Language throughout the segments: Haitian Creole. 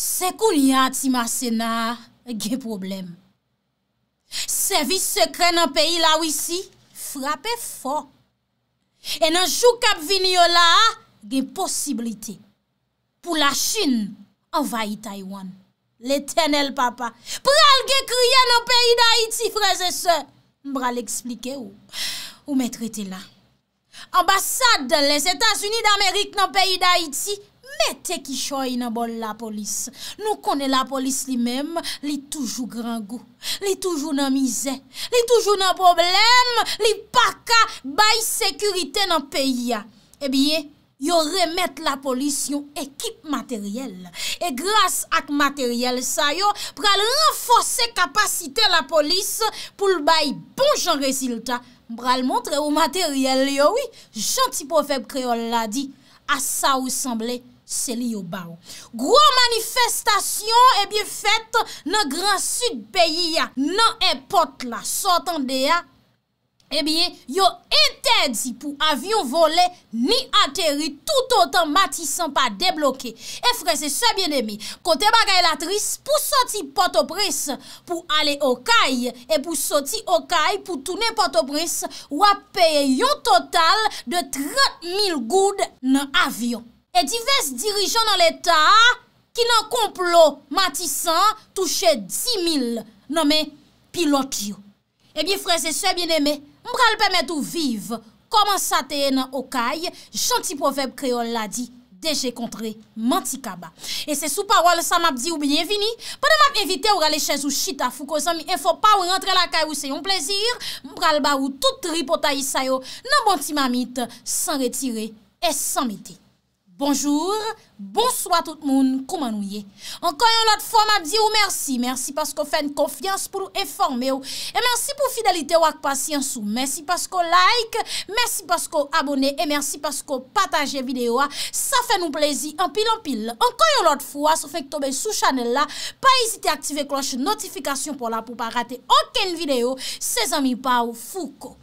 Sekou liya ti mase na ge problem. Servis sekre nan peyi la wisi frape fo. E nan jou kap vini yo la, ge posibilite. Pou la Chin envaye Taiwan. Le tenel papa pral ge kriye nan peyi da iti freze se. Mbral eksplike ou, ou metrete la. Ambasade les Etats-Unis d'Amerik nan peyi da iti Metè ki choy nan bol la polis, nou konè la polis li mèm, li toujou grangou, li toujou nan mizè, li toujou nan problem, li paka bayi sekurite nan peyi ya. E biye, yo remèt la polis yon ekip materyel, e gras ak materyel sa yo, pral renfose kapasite la polis pou l bayi bon jan resilta, pral montre ou materyel li yo wè, janti profèb kreol la di, as sa ou semblé. Se li yo baron. Gro manifestation ebi eh fèt nan gran sud peyi ya. Nan e pot la, sotan de ya, ebi eh yo interdi pou avyon vole ni ateri tout an tan mati san pa deblokè. E frè se se bien emi, kote bagay latris pou soti potopris pou ale okay e pou soti okay pou tounen potopris wap peye yon total de 30.000 goud nan avyon. E divers dirijon nan l'Etat ki nan komplot matisan touche 10.000 nomen pilot yo. E eh bi freze sou e bin eme, mbral pemet ou vive, koman sa te ene o kay, janti poveb kreol la di, deje kontre manti kaba. E se sou parol sa map di ou biyevini, pwede map evite ou rale chèz ou chita fou ko zan mi enfo pa ou rentre la kay ou se yon plezir, mbral ba ou tout ripotayi sayo nan banti mamit san retire et san mite. Bonjour, bonsoit tout moun, koumanouye. Enkoyon lot fwa ma di ou mersi, mersi pasko fèn konfians pou ou eforme ou, e mersi pou fidelite ou ak pasyans ou, mersi pasko like, mersi pasko abone, e mersi pasko pataje video a, sa fè nou plezi, anpil anpil. Enkoyon lot fwa, sou fèk tobe sou chanel la, pa isite aktive kloche notifikasyon pou la, pou pa rate oken video, se zanmi pa ou fouko.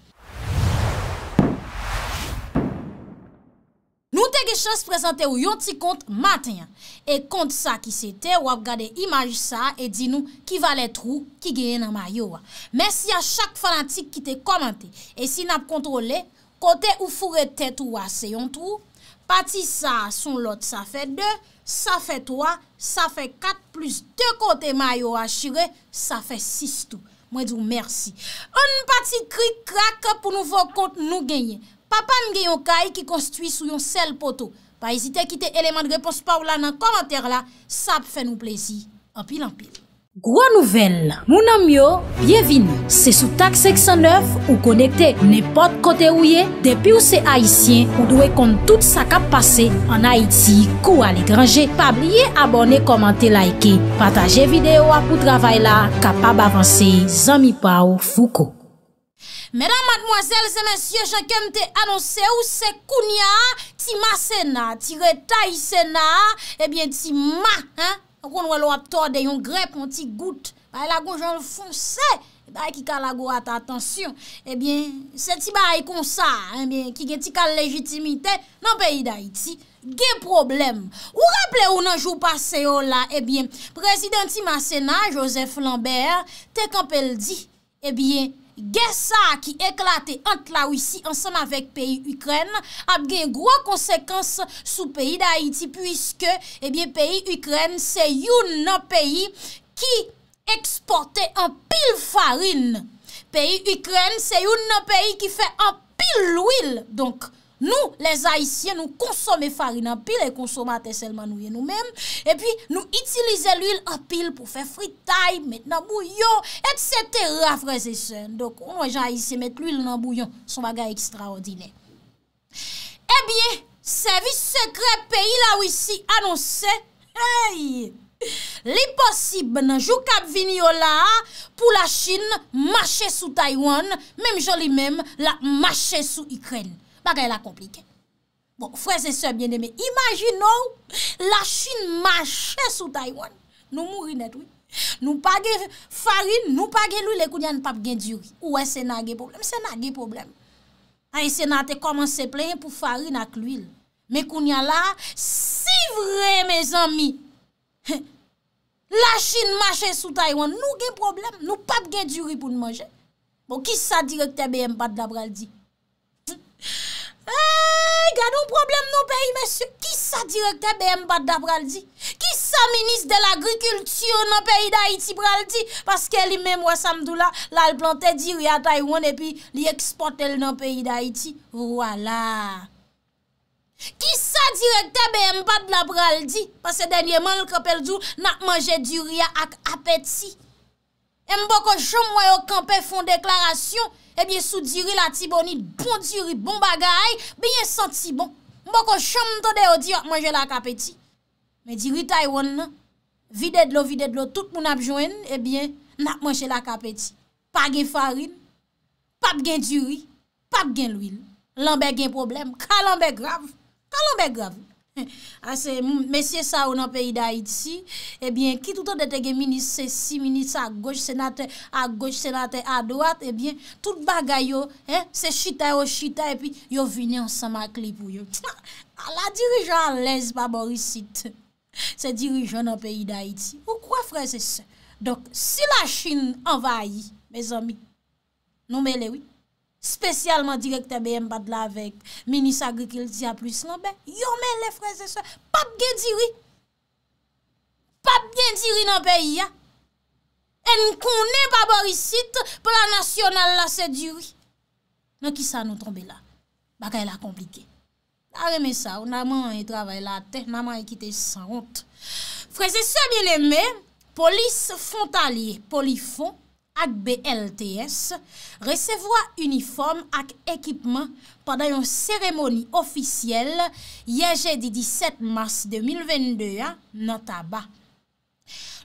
Nou te ge chans prezante ou yon ti kont maten ya. E kont sa ki se te, wap gade imaj sa e di nou ki valet rou ki genye nan ma yo wa. Mersi a chak fanatik ki te komante. E si nap kontrole, kote ou fure tet ou wa se yon tou. Pati sa son lot sa fe 2, sa fe 3, sa fe 4, plus 2 kote ma yo wa shire, sa fe 6 tou. Mwen di ou mersi. Un pati krik krak pou nou vok kont nou genye. Pa pa mge yon kay ki konstuit sou yon sel poto. Pa ezite kite eleman repos pa ou la nan komenter la. Sa ap fè nou plezi. Anpil anpil. Gwa nouvel la. Mounan myo, bienvin. Se sou tak 609 ou konekte nepot kote ou ye, depi ou se Haitien ou dwe kont tout sa kap pase, an Haiti kou ale grange. Pa blye abone, komante, laike. Pataje videyo ap ou travay la, kap ap avanse zami pa ou fuko. Medan madmoazel, se men sye chankem te anonse ou se kounya ti mase na, ti reta yi se na, ebyen ti ma, an kon wè lwa torde yon grep, yon eh eh ti gout, a yi la kon joun fonsè, ebyen ki kal la gout a ta atensyon, ebyen se ti ba yi konsa, ki gen ti kal lejitimite nan peyi da iti, gen problem. Ou rapple ou nan jou pase yo oh la, ebyen eh prezidenti mase na, Joseph Lambert, te kapel di, ebyen, Gesa ki eklate ant la wisi ansan avek peyi Ukren ap gen gro konsekans sou peyi da Haiti pwiske eh peyi Ukren se youn nan peyi ki eksporte an pil farin. Peyi Ukren se youn nan peyi ki fe an pil lwil. Nou, les Haitien, nou konsome fari nan pil, e konsome ate selmanouye nou men, e pi nou itilize l'huil nan pil pou fe fritay, met nan bouyon, et sete rafreze sen. Dok, on wajan Haitien met l'huil nan bouyon, son bagay ekstra odine. E biye, servis sekre peyi la wisi anonse, hey, li posib nan joukab viniola pou la Chin mache sou Taiwan, mem joli mem la mache sou Ukraine. La kè la komplike. Bon, frez e sè bjenèmè, imagino, la chine mache sou Taiwan. Nou mou rinèt, oui. Nou page farine, nou page lou, le kounyan pape gen djuri. Ouè, sè na gen probleme, sè na gen probleme. Ah, a y sè na te komanse pleyen pou farine ak l'huil. Mè kounyan la, si vre, mè zanmi. La chine mache sou Taiwan, nou gen probleme. Nou pape gen djuri pou nou manje. Bon, ki sa direk te bè mbat dabraldi? Eyyy, gado problem nou peyi mèsyou, ki sa direkte bè mbat da pral di? Ki sa minis de l'agrikultur nou peyi da iti pral di? Paske li mèm wè samdou la, la l'plantè di ria taiwan, epi li eksportè lè nou peyi da iti. Wala. Ki sa direkte bè mbat da pral di? Paske denye man l'kapel djou, nan manje di ria ak apet si. Mbokon choum wè yo kampe fon deklarasyon, Ebyen eh sou diri la tibonit, bon diri, bon bagay, beyen santi bon. Mbo ko chanm to de o di, ak manje la kapeti. Men diri tai won nan, vide dlo, vide dlo, tout moun apjwen, ebyen, nak manje la kapeti. Pa gen farin, pa gen diri, pa gen lwil. Lanbe gen problem, kalanbe grav, kalanbe grav. A se mesye sa ou nan peyi da iti, ebyen ki touton dete gen minis se si minis a goch senate, a goch senate a doat, ebyen tout bagay yo eh, se chita yo chita epi yo vini ansan makli pou yo. A la dirijan lèz pa borisit, se dirijan nan peyi da iti. Ou kwa fre se se? Dok si la chine envayi, me zomi, nou me lewi. spesyalman direkte bè m pat la vek, menis agrikel di a plus nan, ben yon mè le freze se, pap gen diri. Pap gen diri nan peyi ya. En konen pa borisit, pou la nasyonal la se diri. Men ki sa nou trombe la, baka y la komplike. Arre mè sa, ou naman y travay la te, naman y kite san hont. Freze se mè le mè, polis fontali, polifon, ak BLTS, resevoa uniform ak ekipman paday yon seremoni ofisyele yeje di 17 mars 2022, nota ba.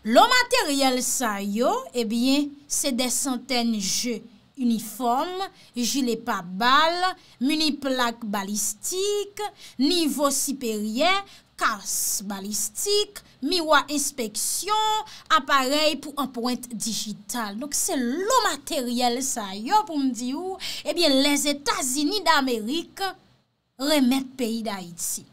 Lo materyel sa yo, ebyen, se de santen je uniform, jilepa bal, mini plak balistik, nivo siperyen, kals balistik, Miwa inspeksyon, aparey pou anpointe digital. Donc, se lo materyel sa yo pou mdi ou, ebyen, eh les Etats-Unis d'Amérique remet peyi d'Haïti.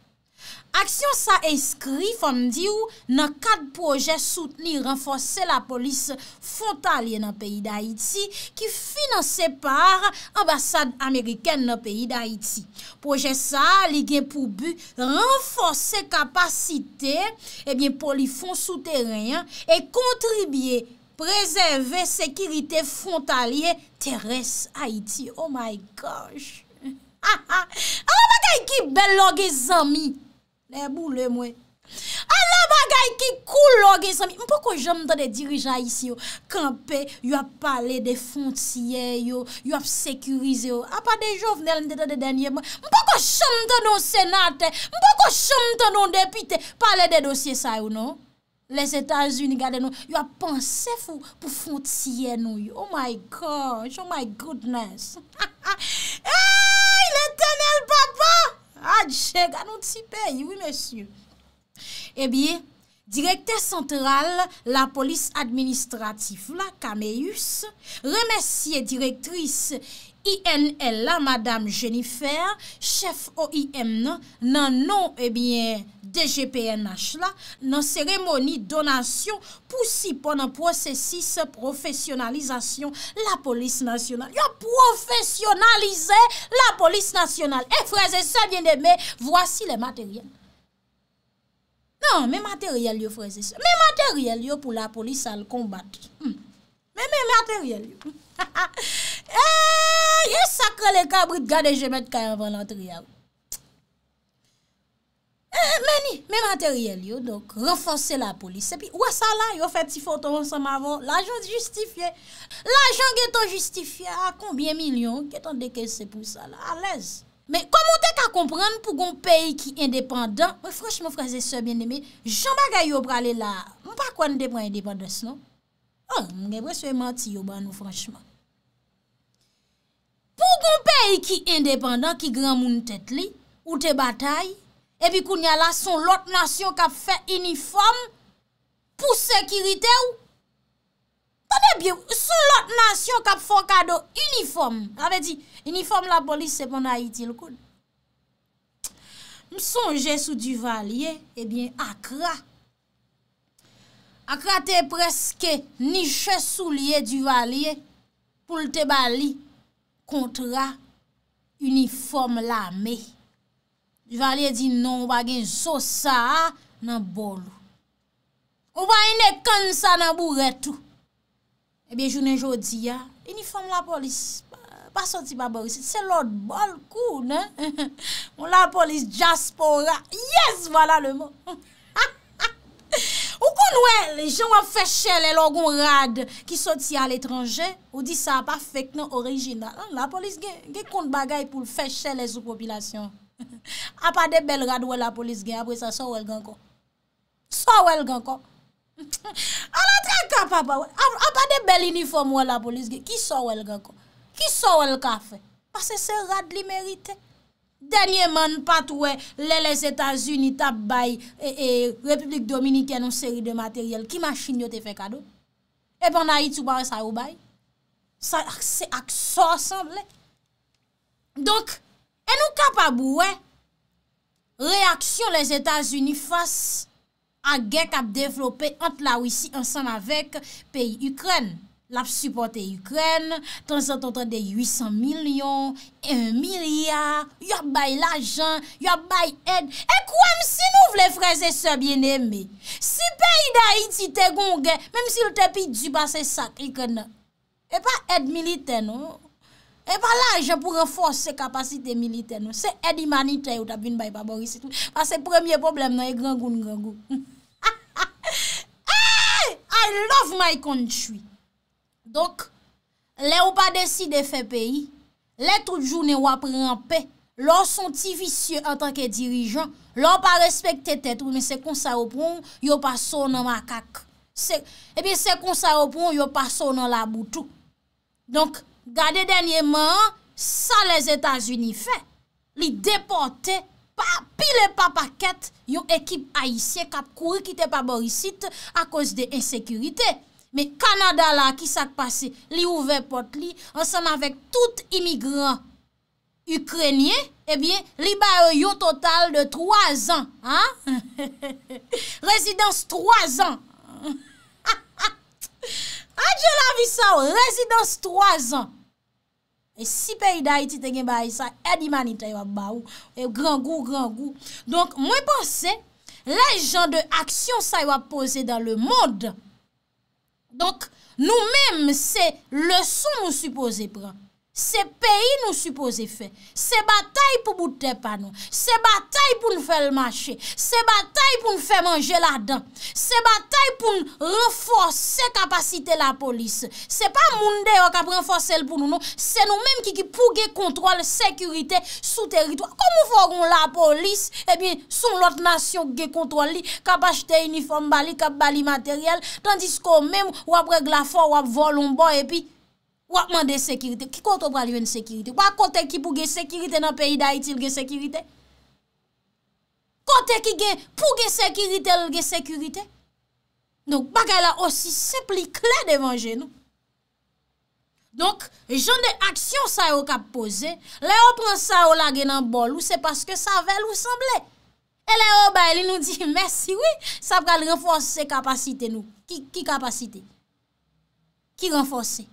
Aksyon sa eskri fom di ou nan kat proje soutenir renfose la polis fontalye nan peyi d'Haïti ki finanse par ambasade Ameriken nan peyi d'Haïti. Proje sa li gen pou bu renfose kapasite pou li fon souteren e kontribye prezeve sekirite fontalye teres Haïti. Oh my gosh! Ha ha! An wakay ki bel log e zami! Ne boule mwen. A la bagay ki kou logi sami. Mpo ko jom tante dirijan isi yo. Kampè, yo ap pale de fontiye yo. Yo ap sekurize ah, non? yo. A pa de jovnel, mpo ko jom tante nou senate. Mpo ko jom tante nou depite. Pale de dosye sa yo nou. Les Etats-Unis gade nou. Yo ap panse fou pou fontiye nou yo. Oh my God. Oh my goodness. Ha ha ha. Jè gwa nou ti pey, woui mèsyou. E eh bie, direktèr sentral la polis administratif la Kameyus, remèsyè direktris... INL la, madame Jennifer, chef OIM nan, nan non, ebyen, eh DGPNH la, nan seremoni donasyon pou sipon an prosesis profesyonalizasyon la polis nasyonal. Yo profesyonalize la polis nasyonal. E freze se, vwasi le materyel. Nan, me materyel yo freze se. Me materyel yo pou la polis al kombat. Me materyel yo. Eh, ye sakre le ka brit gade je met kaya van lantriyav eh, Meni, men materyel yo Donk, renfonse la polis Epi, wasa la, yo fè ti foton Sama avon, l ajan justifiye L ajan gen ton justifiye A konbyen milyon, gen ton dekese pou sa la A lez Men, komon dek a kompran pou gon peyi ki independant Mwen fransman fransse se bende mi Jamba ga yo prale la Mwen pa kwa nou depan independens non Mwen gen preswe manti yo ban nou fransman Pou goun peyi ki independant, ki gran moun tet li, ou te batay, epi kou nyala son lot nasyon kap fe uniform, pou sekirite ou. Pou nebyou, son lot nasyon kap fon kado uniform. A ve di, uniform la polis sepon a iti l koun. M sonje sou du valye, ebyen akra. Akra te preske niche sou liye du valye, pou l te bali. Kontra, uniform la me. Jwa liye di non wagen zosa nan bol. Ou wagen eh ne kansa nan buretou. Ebyen jounen jodi ya, uniform la polis. Pasoti babarisi, se lot bol, kou nan. Moun la polis jaspora, yes, wala lèman. Ou kon wè, lè jè wè fè chè lè lò goun rad ki sò ti a l'étranjè, ou di sa pa fèknen orijina. An, la polis gen, gen kont bagay pou fè chè lè sou popilasyon. A pa de bel rad wè la polis gen, apre sa so wèl gen kon. So wèl gen kon. An, la triyè kap apa wè, a pa de bel uniform wè la polis gen, ki so wèl gen kon. Ki so wèl ka fè, pase se rad li merite. Denye man pat wè, lè lè Etats-Unis tap bay, Republik Dominikè nan seri de materyel, ki masin yo te fè kado, ep anayi toupare sa ou bay, sa ak se ak so asan blè. Donk, en nou kapab wè, reaksyon lè Etats-Unis fòs a gèk ap devlopè ant la wisi ansan avèk peyi Ukreni. Lap supporte Ukwene, tansantantan de 800 milyon, 1 milyar, yop bay l ajan, yop bay ed, e kwa msi nou vle freze se bieneme, si peyi da iti te gongen, mem si l te pi djuba se sakrikena. E pa ed militen, e pa la jen pou reforse kapasite militen, se ed imanite ou tapin bay babori, se premier probleme nan e grangoun, grangoun. I love my country, Donk, lè ou pa deside fè peyi, lè tout jounè ou apren an pe, lò son ti visye an tanke dirijan, lò pa respekte tet, ou mè se kon sa ou proun, yò pa son nan makak. E pi se kon sa ou proun, yò pa son nan la boutou. Donk, gade denye man, san les Etats-Unis fè, li deporte, pi le pa pa ket, yon ekip aisyen kap kouri kite pa borisite a kos de insekurite. Me Kanada la ki sak pase, li ouve pot li, ansan avèk tout imigran Ukrenye, ebyen, eh li ba yo yon total de 3 an. Rezidans 3 an. Adjela visan, rezidans 3 an. E si pe yi da iti te gen ba yi sa, edi man ita yon ba ou, e gran gou, gran gou. Donk, mwen pase, le jan de aksyon sa yon apose dan le mondan, Donc, nous-mêmes, c'est leçon nous supposons prendre. Se peyi nou suppose fe, se batay pou boutepa nou, se batay pou nou fe l'mache, se batay pou nou fe manje la dan, se batay pou nou renforse kapasite la polis, se pa moun de yo kap renforse l pou nou nou, se nou menm ki ki pou ge kontrol sekurite sou teritwa. Ou apman de sekirite. Ki kote ou pral yon sekirite? Ou ak kote ki pou ge sekirite nan peyi da iti lge sekirite? Kote ki ge pou ge sekirite lge sekirite? Nou, bagay la osi sepli kle devanje nou. Donc, jen de aksyon sa yo kap pose, le yo pran sa yo la genan bol ou se paske sa vel ou semble. E le yo bay li nou di, mersi, oui, sa pral renfonse se kapasite nou. Ki kapasite? Ki renfonse?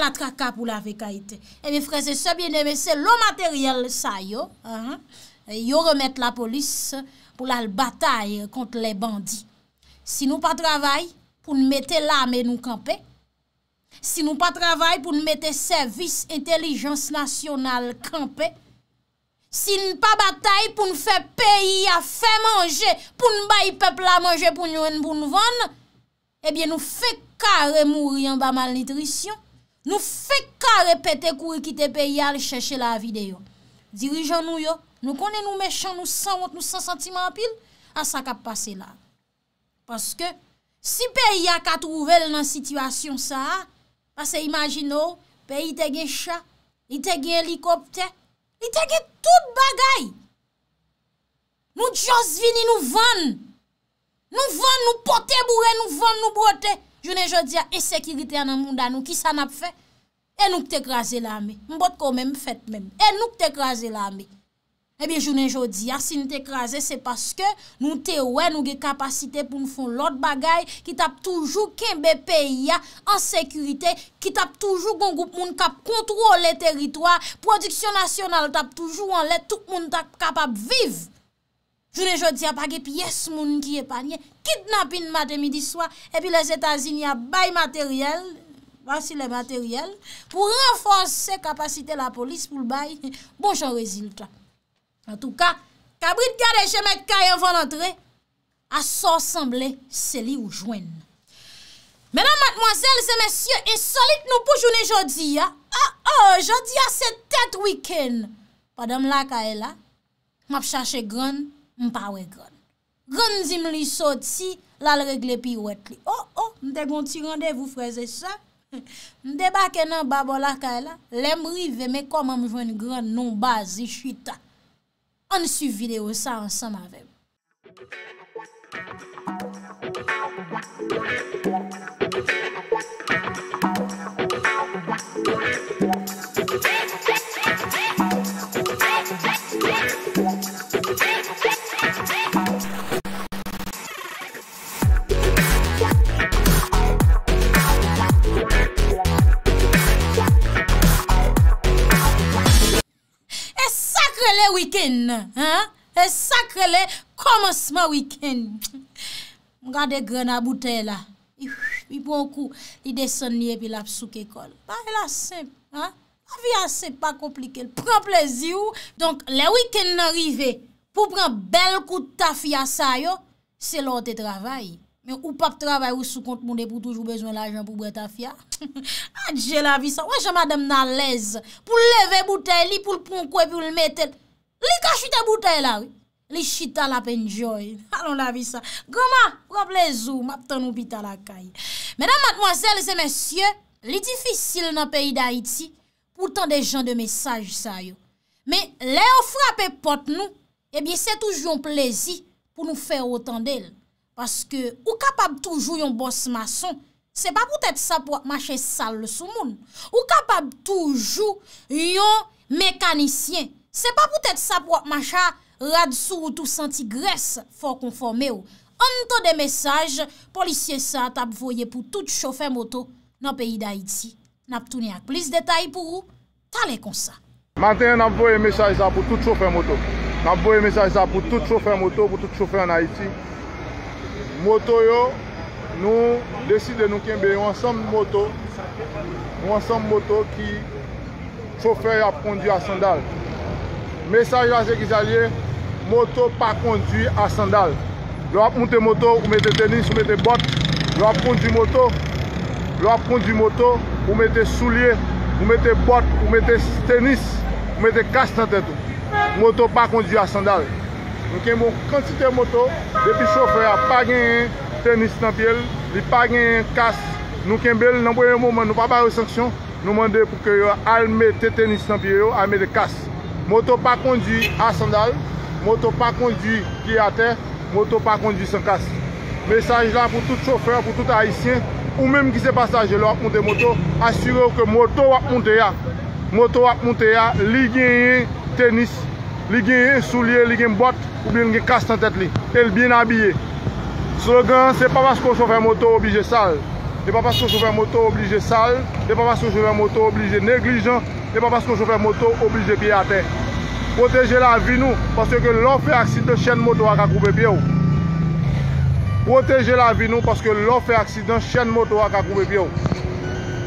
la traka pou la vekaite. E mi freze se biene, me se lo materyal sa yo, yo remet la polis pou la batay kont le bandi. Si nou pa travay pou nou mette la men nou kampe, si nou pa travay pou nou mette servis intelijans nasyonal kampe, si nou pa batay pou nou fe peyi a fe manje pou nou bayi pepla manje pou nou eh en bou nou van, e bien nou fe kare mou ryan ba mal nitrisyon Nou fe ka repete kou e kite pe ya le chèche la vide yo. Dirijan nou yo, nou konen nou mechand, nou san wot, nou san sentiman apil, a sa ka pase la. Paske, si pe ya ka touvel nan situasyon sa, pase imagino, pe yi te gen chan, yi te gen helikopte, yi te gen tout bagay. Nou dios vini nou van, nou van nou pote boure, nou van nou brote. Jounen Jodia, e sekirite anan moun dan nou, ki sa nap fe? E nou k te kraze la me. Mbot ko men, fèt men. E nou k te kraze la me. E bi jounen Jodia, si nou te kraze, se paske nou te we nou ge kapasite pou nou fon lot bagay, ki tap toujou kembe peya an sekirite, ki tap toujou goun goup moun kap kontrol le teritwa, prodiksyon nasyonal tap toujou an let, tout moun tap kapap viv. jounen jodi apage, pi yes moun ki epanye, kitnapin matè midi swa, epi les Etats-Unis ap bay materyel, vansi le materyel, pou renfonse kapasite la polis pou l'bay, bon joun reziltan. En tout ka, kabrit kade jemèk ka yon von antre, asosemble, seli ou jwen. Menan matmoazel, zemesye, esolit nou pou jounen jodi, a, a, ah, oh, jodi a se tet wikèn, padam la ka e la, map chache gran, Mpa we gran. Gran zim li soti, la le regle pi wet li. Oh, oh, mde gonti randevou freze sa. Mde baken nan babo la kaela, lem rive me koman mwen gran non bazi chita. An sou video sa ansam avem. E wikend nan, he? E sakre le, komanse ma wikend. Mwen gade gren a butey la. I pou an kou, li desen niye pi la psouk ekol. Pari la sep, he? A vi a sep, pa komplike. El pren plezi ou, donk le wikend nan rive, pou pren bel kout ta fia sa yo, se lante travay. Men ou pap travay ou sou kont moun de pou toujou bezo l'ajan pou bre ta fia. Adje la vi sa, wè chè ma dem nan lez. Pou leve butey li, pou l'ponkwe, pou l'metel. Li ka chita boute la, li chita la penjoy. Anon la vi sa. Goma, goma plezou, map tan nou pita la kaye. Mèdam, madmoazèl, zè mèsyè, li difisil nan peyi d'Haïti, poutan de jan de mesaj sa yo. Mè, eh le ofrape pot nou, ebyen se toujyon plezi pou nou fèr otan del. Paske, ou kapab toujyon yon bos maçon, se pa poutèt sa pou mache sal le sou moun. Ou kapab toujyon yon mekanisyen, Se pa pou tèt sa pou wak macha rad sou ou tou senti gres for konforme ou. An ton de mesaj, polisye sa tap voye pou tout choufer moto nan peyi da Haiti. Nap tou ni ak blis detay pou ou, tale kon sa. Manteye nap voye mesaj sa pou tout choufer moto. Nap voye mesaj sa pou tout choufer moto pou tout choufer nan Haiti. Moto yo, nou deside nou kenbe yon sanm moto, yon sanm moto ki choufer ap kondi a sandal. Mesaj yo a zek isa liye, moto pa kondwi a sandal. Lwa ponte moto, ou mette tenis, ou mette bot, lwa ponte moto, lwa ponte moto, ou mette souliye, ou mette bot, ou mette tenis, ou mette kastan tetou. Moto pa kondwi a sandal. Nou ken moun konsite moto, depi chofre a, pa gen tenis tanpiyel, li pa gen kast, nou ken bel nanpoye mouman, nou pa pa resaksyon, nou mande pou ke yo alme te tenis tanpiyel yo, alme de kast. Moto pa kondi a sandal, moto pa kondi ki a te, moto pa kondi san kase. Mesaj la pou tout choufer, pou tout haisyen, ou menm ki se pasaje lor, ou de moto, asyre ou ke moto wap monte ya. Moto wap monte ya, li gen yen tenis, li gen yen souliye, li gen bot, ou ben gen kaste an tet li, el bin abye. Se gen, se pa wasko choufer moto, obije sal. Ne pa pas kon choufer moto oblige sal, ne pa pas kon choufer moto oblige neglijan, ne pa pas kon choufer moto oblige piyate. Roteje la vi nou, paske lò fè aksidant, chèn moto ak akoube piyo. Roteje la vi nou, paske lò fè aksidant, chèn moto ak akoube piyo.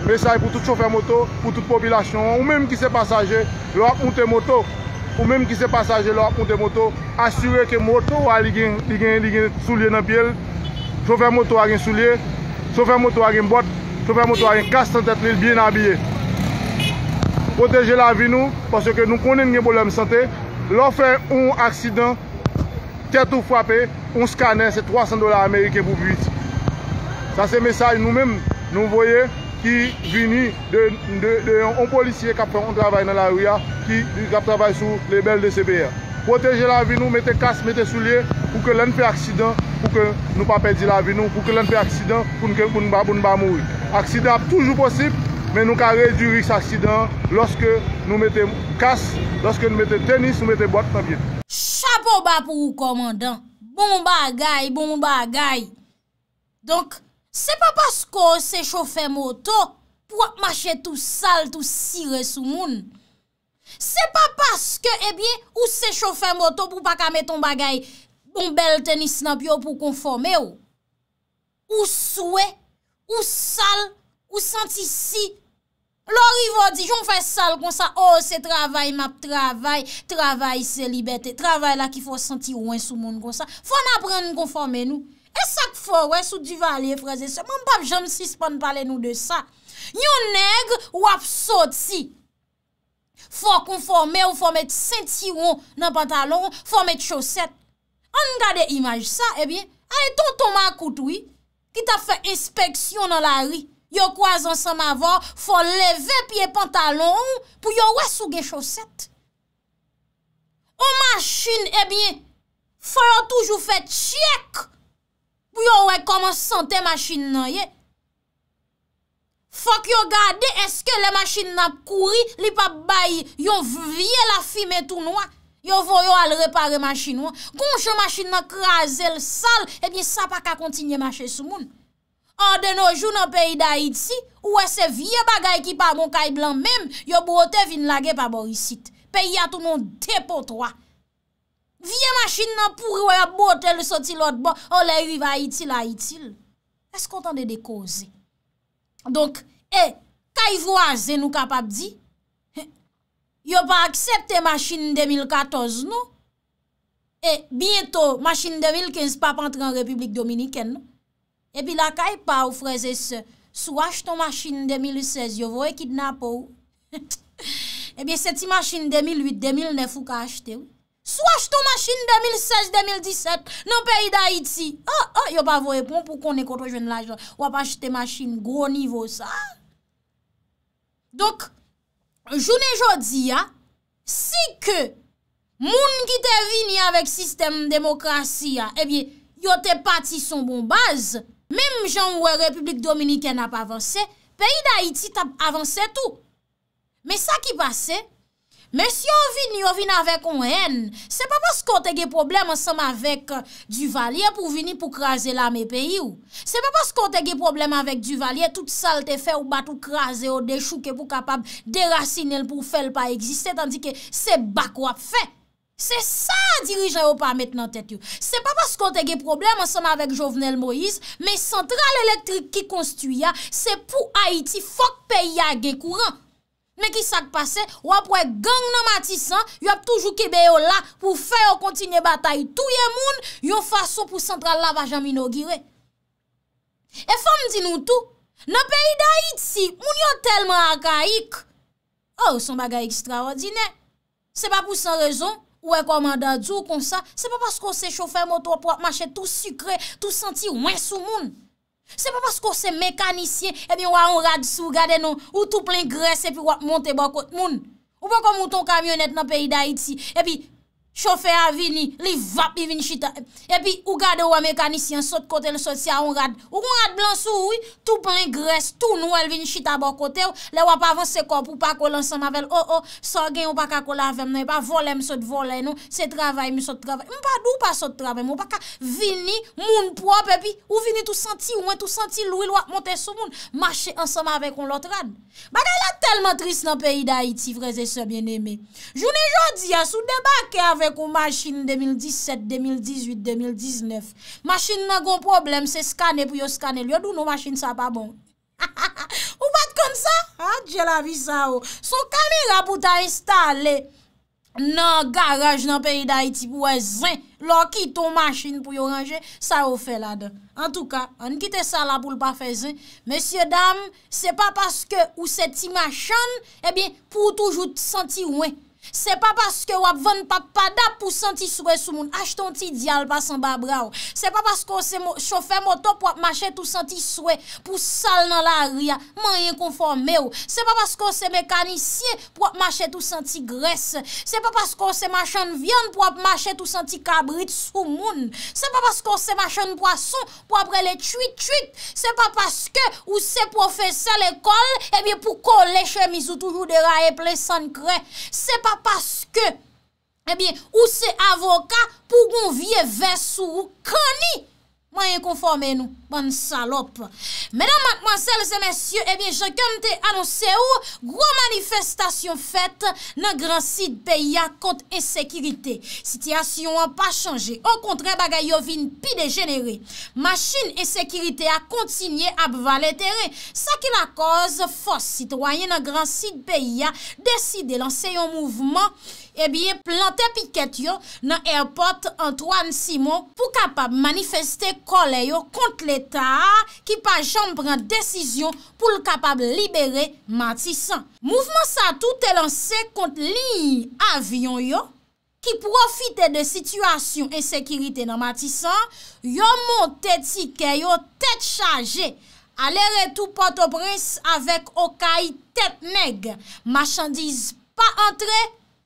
Mè sa yè pou tout choufer moto, pou tout popilasyon, ou mèm ki se pasaje, lò ak oute moto. Asyre ke moto al y gen soulye nan piyel, choufer moto al y gen soulye, Sou fè moutou agen bot, sou fè moutou agen kast an tèt lèl biè nan biè. Protèje la vi nou, pòsè ke nou konen gen pou lèm sante, lò fè un aksidan, tèt ou fwape, un skane, se 300 dolar Amerike pou pwit. Sa se mesaj nou mèm, nou voye ki vini de yon polisye kap prè on travay nan la ouya, ki kap travay sou lèbel de CBR. Protèje la vi nou, metè kast, metè sou liè, pou ke lèn pe aksidant pou ke nou pa pedi la vi nou, pou ke lèn pe aksidant pou nou ke koun ba, pou nou ba mou. Aksidant ap toujou posib, men nou ka reduris aksidant loske nou mette kas, loske nou mette tenis, nou mette bot, papye. Chapo ba pou ou komandan, bon bagay, bon bagay. Donk, se pa paskou se chofe moto, pou ap mache tou sal, tou sire sou moun. Se pa paskou, e bie, ou se chofe moto pou pa kame ton bagay. kon bel tenis nan pyo pou konforme yo. Ou souwe, ou sal, ou sentisi. Lor ivo di, joun fè sal kon sa, oh se travay map travay, travay se libetè, travay la ki fò senti ouen sou moun kon sa. Fò nan pren konforme nou. E sak fò ouen sou di valye fraze se. Moun pap jom sispan pale nou de sa. Nyon neg wap soti. Fò konforme yo, fò met sentiron nan pantalon, fò met choset. An gade imaj sa, ebyen, eh a yon tonton ma koutoui ki ta fe inspeksyon nan la ri. Yon kwa zan san ma vò, fò leve piye pantalon pou yon wè souge choset. O machin, ebyen, eh fò yon toujou fe tchek pou yon wè koman sante machin nan ye. Fò ki yon gade eske le machin nan kouri li pa bayi yon vie la fime tou noua. yo vo yo al repare ma chi nou an, konche ma chi nou an kraze l sal, ebye eh sa pa ka kontinye ma che sou moun. An de nou joun an peyi da iti, ou ese vie bagay ki pa moun kay blan menm, yo bote vin lage pa borisit. Peyi a tou moun depo towa. Vie ma chi nou an pouro ya bote l soti lot bon, an oh, le riva iti la itil. Esk kontan de dekoze. Donk, e, eh, kay vwa ze nou kapap di, yo pa aksepte machin 2014 nou, e bieto, machin 2015 pa pa entre an republik dominiken nou, e bi la ka e pa ou freze se, sou achete machin 2016, yo vo e kidnap ou, e bi seti machin 2008, 2009 ou ka achete ou, sou achete machin 2016, 2017, nou pe yi da iti, ah, ah, yo pa vo e pon pou konen koto jen la jen, yo pa achete machin, gro nivo sa, dok, Jounen jodi, si ke moun ki te vini avèk sistem demokrasi, yo te pati son bon baz, mem jan wè Republik Dominikè na pa avansè, peyi da Haiti ta avansè tout. Me sa ki pase, Mè si yo vini, yo vini avèk ou en, se pa pas kon te ge problem ansem avèk Duvalier pou vini pou krasè la mè peyi ou. Se pa pas kon te ge problem avèk Duvalier, tout sal te fè ou bat ou krasè ou dechouke pou kapab derasine l pou fèl pa eksistè, tandikè se bak wap fè. Se sa dirijè ou pa met nan tèt yo. Se pa pas kon te ge problem ansem avèk Jovenel Moïse, mè sentral elektrik ki konstuya, se pou Haiti fòk peyi agè kouran. Men ki sak pase, wap wè gang nan matisan, yop toujou kebe yo la pou fè yo kontinye batay touye moun, yon fason pou sentral la vajam inogire. E fèm di nou tou, nan peyi da iti, moun yo telman oh, akayik. Ou, son bagay ekstraordine, se pa pou san rezon, wè kwa manda djou kon sa, se pa pas kon se chou fèm wot wap mwache tout sukre, tout senti wè sou moun. Se pa paskou se mekanisye, ebi wa an rad sou gade nou, ou tou plen gres ebi wa monte bakot moun. Ou pa kom ou ton kamyonet nan peyi da iti, ebi... Chofè a vini, li vap bi vini chita. Epi, ou gade ou a mekanisyen, sot kote le sot si a on rad. Ou kon rad blan sou, ou yi, tou pen gres, tou nou el vini chita bo kote ou, le wap avanse kop oh, oh, ou pa kol ansama vel. O, o, sangen ou pa ka kol avem, nou yi pa volem sot volem nou, se travay mi sot travay. Mpa dou pa sot travay, mpa ka vini, moun pwop epi, ou vini tou santi, ou mwen tou santi, lou yi lwa monte sou moun, mache ansama vek on lot rad. Baka yi la telman tris nan peyi da Haiti, freze se bien eme. kon masjine 2017, 2018, 2019. Masjine nan kon problem, se skane pou yo skane. Lyo dou nou masjine sa pa bon? Ou pat kon sa? Adje la vi sa ou. Oh. So kamera pou ta instale nan garaj nan peyi da iti pou we zin. Lo ki ton masjine pou yo range, sa ou fe la de. En tout ka, an kite sa la pou l pa fe zin. Meseye dam, se pa paske ou se ti masjane, e eh bin pou toujou ti santi ouen. se pa paske wap ven pak padap pou santi souwe sou moun. Ache ton ti diyal pa san babraw. Se pa paske wap se chofe moto pou wap mache tout santi souwe pou sal nan la ria man yon konforme ou. Se pa paske wap se mekanisye pou wap mache tout santi gres. Se pa paske wap se mache an vyan pou wap mache tout santi kabrit sou moun. Se pa paske wap se mache an kwa son pou aprele tuit tuit. Se pa paske ou se profese l'ekol eh ebi pou kol leche mizou toujou de ra eple san kre. Se pa Paske eh ou se avoka Pougon vie versou Kani Mwenye konforme nou. Mwen salop. Mwenan manselz e mensyo. Ebyen, eh jekan te anonsè ou. Gro manifestasyon fet nan gran sit peyi ya kont e sekirite. Sityasyon wap pa chanje. Ou kontre bagay yo vin pi degenere. Machen e sekirite a kontinye ap valetere. Sa ki la koz fos. Sityoyen nan gran sit peyi ya deside lanseyon mouvman. ebye eh plantè pikèt yo nan airport Antoine Simon pou kapab manifeste kole yo kont l'Etat ki pa jom pran desisyon pou l'kapab libere Matisan. Mouvment Satou te lanse kont li avyon yo ki profite de sitwasyon e sekirite nan Matisan, yo montè tikè yo tèt chajè ale retou Port-au-Prince avèk Okai tèt neg. Machandiz pa antre,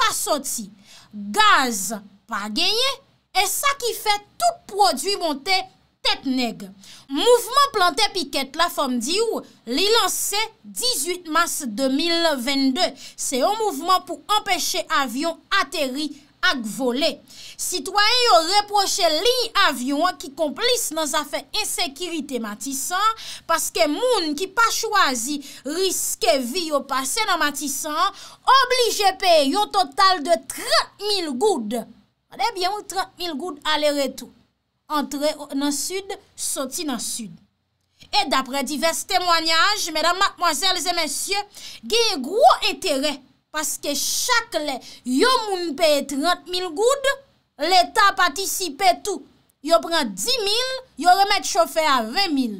pa soti. Gaz pa genye, e sa ki fe tout prodwi monte tet neg. Mouvement plante piket la fom di ou, li lanse 18 mars 2022. Se yon mouvement pou empeshe avyon ateri ak vole. Citoyen yo reproche li avyon ki komplis nan zafen insekirite matisan paske moun ki pa chwazi riske vi yo pase nan matisan oblije pe yo total de 30.000 goud. Alebyen yo 30.000 goud ale reto. Entre nan sud, soti nan sud. E dapre divers temwanyaj, medan matmoazel zemensye, genye gro enterey Paske chak le, yo moun paye 30.000 goud, l'Etat patisipe tou. Yo pran 10.000, yo remet chofe a 20.000.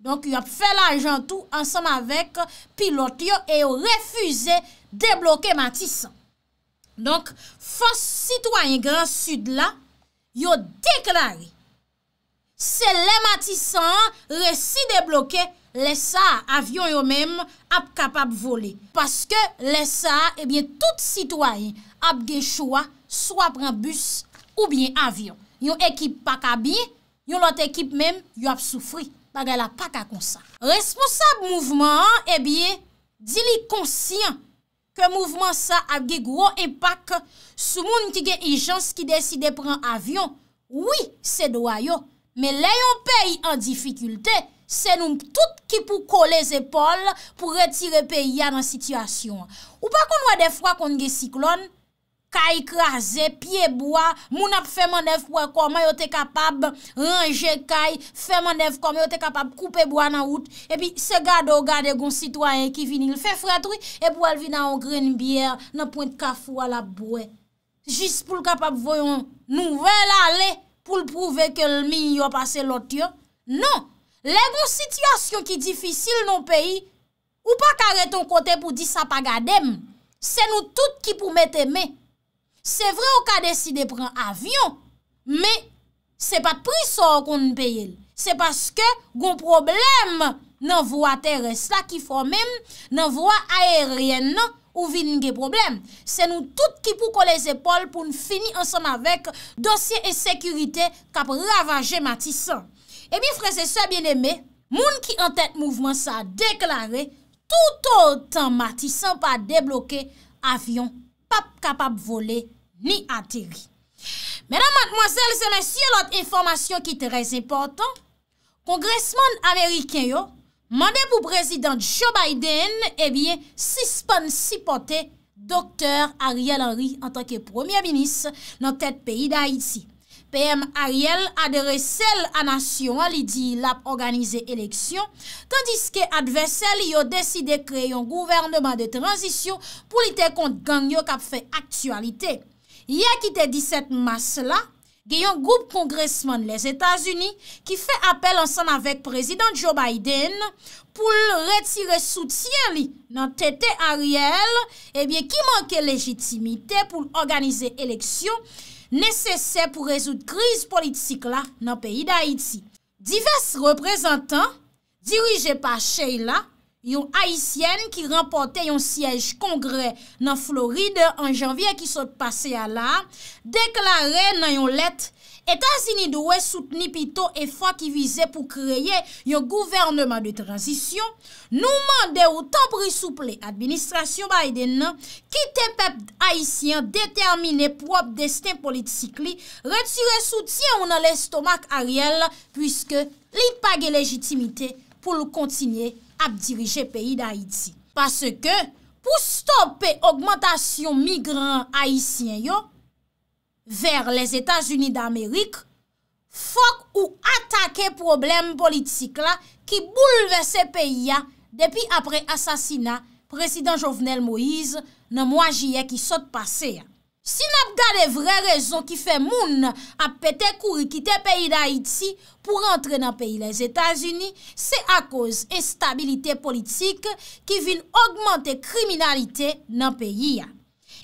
Donk yo pfe la jantou ansam avek pilote yo e yo refuze debloke matisan. Donk fon sitwanyen Gran Sud la, yo deklare se le matisan resi debloke... lè sa avyon yo mèm ap kapap volè. Paske lè sa, ebyen, eh tout sitwayen ap ge choua, swa pran bus ou byen avyon. Yon ekip pak abye, yon lot ekip mèm yon ap soufri. Bagè la pak akonsa. Responsab mouvment, ebyen, di li konsyen ke mouvment sa ap ge gwo epak sou moun tige ijans ki deside pran avyon. Oui, se do ayo, mè lè yon pey an difikultè, Se noum tout ki pou kole zepol pou retire pe ya nan sityasyon. Ou pa kon wade fwa kon ge siklon, kay krasè, piye bwa, moun ap fèman dev kwa kom, yo te kapab ranje kay, fèman dev kom, yo te kapab koupe bwa nan wout, epi se gado gade goun sitwayen ki vinil fe fwa tri, epi wale vin nan o gren biyer, nan pointe kafwa la bwe. Jis pou l kapab voyon nouvel ale, pou l prouve ke l mi yo pase lotyo. Non! Le goun sityasyon ki difisil nou peyi, ou pa kareton kote pou di sa pagadem, se nou tout ki pou mette me. Se vre ou ka deside pren avyon, me se pat prisor kon peye. Se paske goun problem nan vwa teres la ki fwa men, nan vwa aeryen nan ou vin gen problem. Se nou tout ki pou kole zepol pou n fini ansan avek dosye e sekurite kap ravaje matisan. Ebi freze se bieneme, moun ki an tèt mouvman sa deklarè tout ou tan mati san pa deblokè avyon pap kapap vole ni atiri. Mèdam matmwazèl, zè mèsyè lòt informasyon ki tèrèz importan. Kongresman Ameriken yo, mandè pou prezident Joe Biden, ebiye eh sispon sipote doktèr Ariel Henry an tanke premier ministre nan tèt peyi d'Haïti. PM Ariel adere sel anasyon li di lap organize eleksyon... tandis ke adverse li yo deside kre yon gouvernement de transisyon... pou li te kont gang yo kap fe aktualite. Ya ki te di set mas la... ge yon goup kongresman les Etats-Unis... ki fe apel ansan avek prezident Joe Biden... pou l retire soutien li nan tete Ariel... ebyen ki manke legitimite pou l organize eleksyon... Nesesè pou rezout kriz politik la nan peyi da Haiti. Divers reprezentant dirije pa Cheila, yon Haitienne ki rempote yon siyej kongre nan Floride an janvye ki sot pase a la, deklare nan yon lette, Etasini dowe soutenipito e fwa ki vize pou kreye yon gouvernement de transisyon, nou mande ou tampri souple administrasyon Biden nan, ki tepep Haitien determine pou ap desten politikli, retire soutyen ou nan lestomak ariel, pwiske li page legitimite pou lou kontinye ap dirije peyi da Haiti. Pase ke pou stope augmentation migrant Haitien yo, ver les Etats-Unis d'Amérique, fok ou atake problem politik la ki bouleve se peyi ya depi apre asasina President Jovenel Moïse nan mwa jye ki sot pase ya. Si nap gade vre rezon ki fe moun ap pete kouri kite peyi d'Haïti pou rentre nan peyi les Etats-Unis, se a koz estabilite politik ki vin augmente kriminalite nan peyi ya.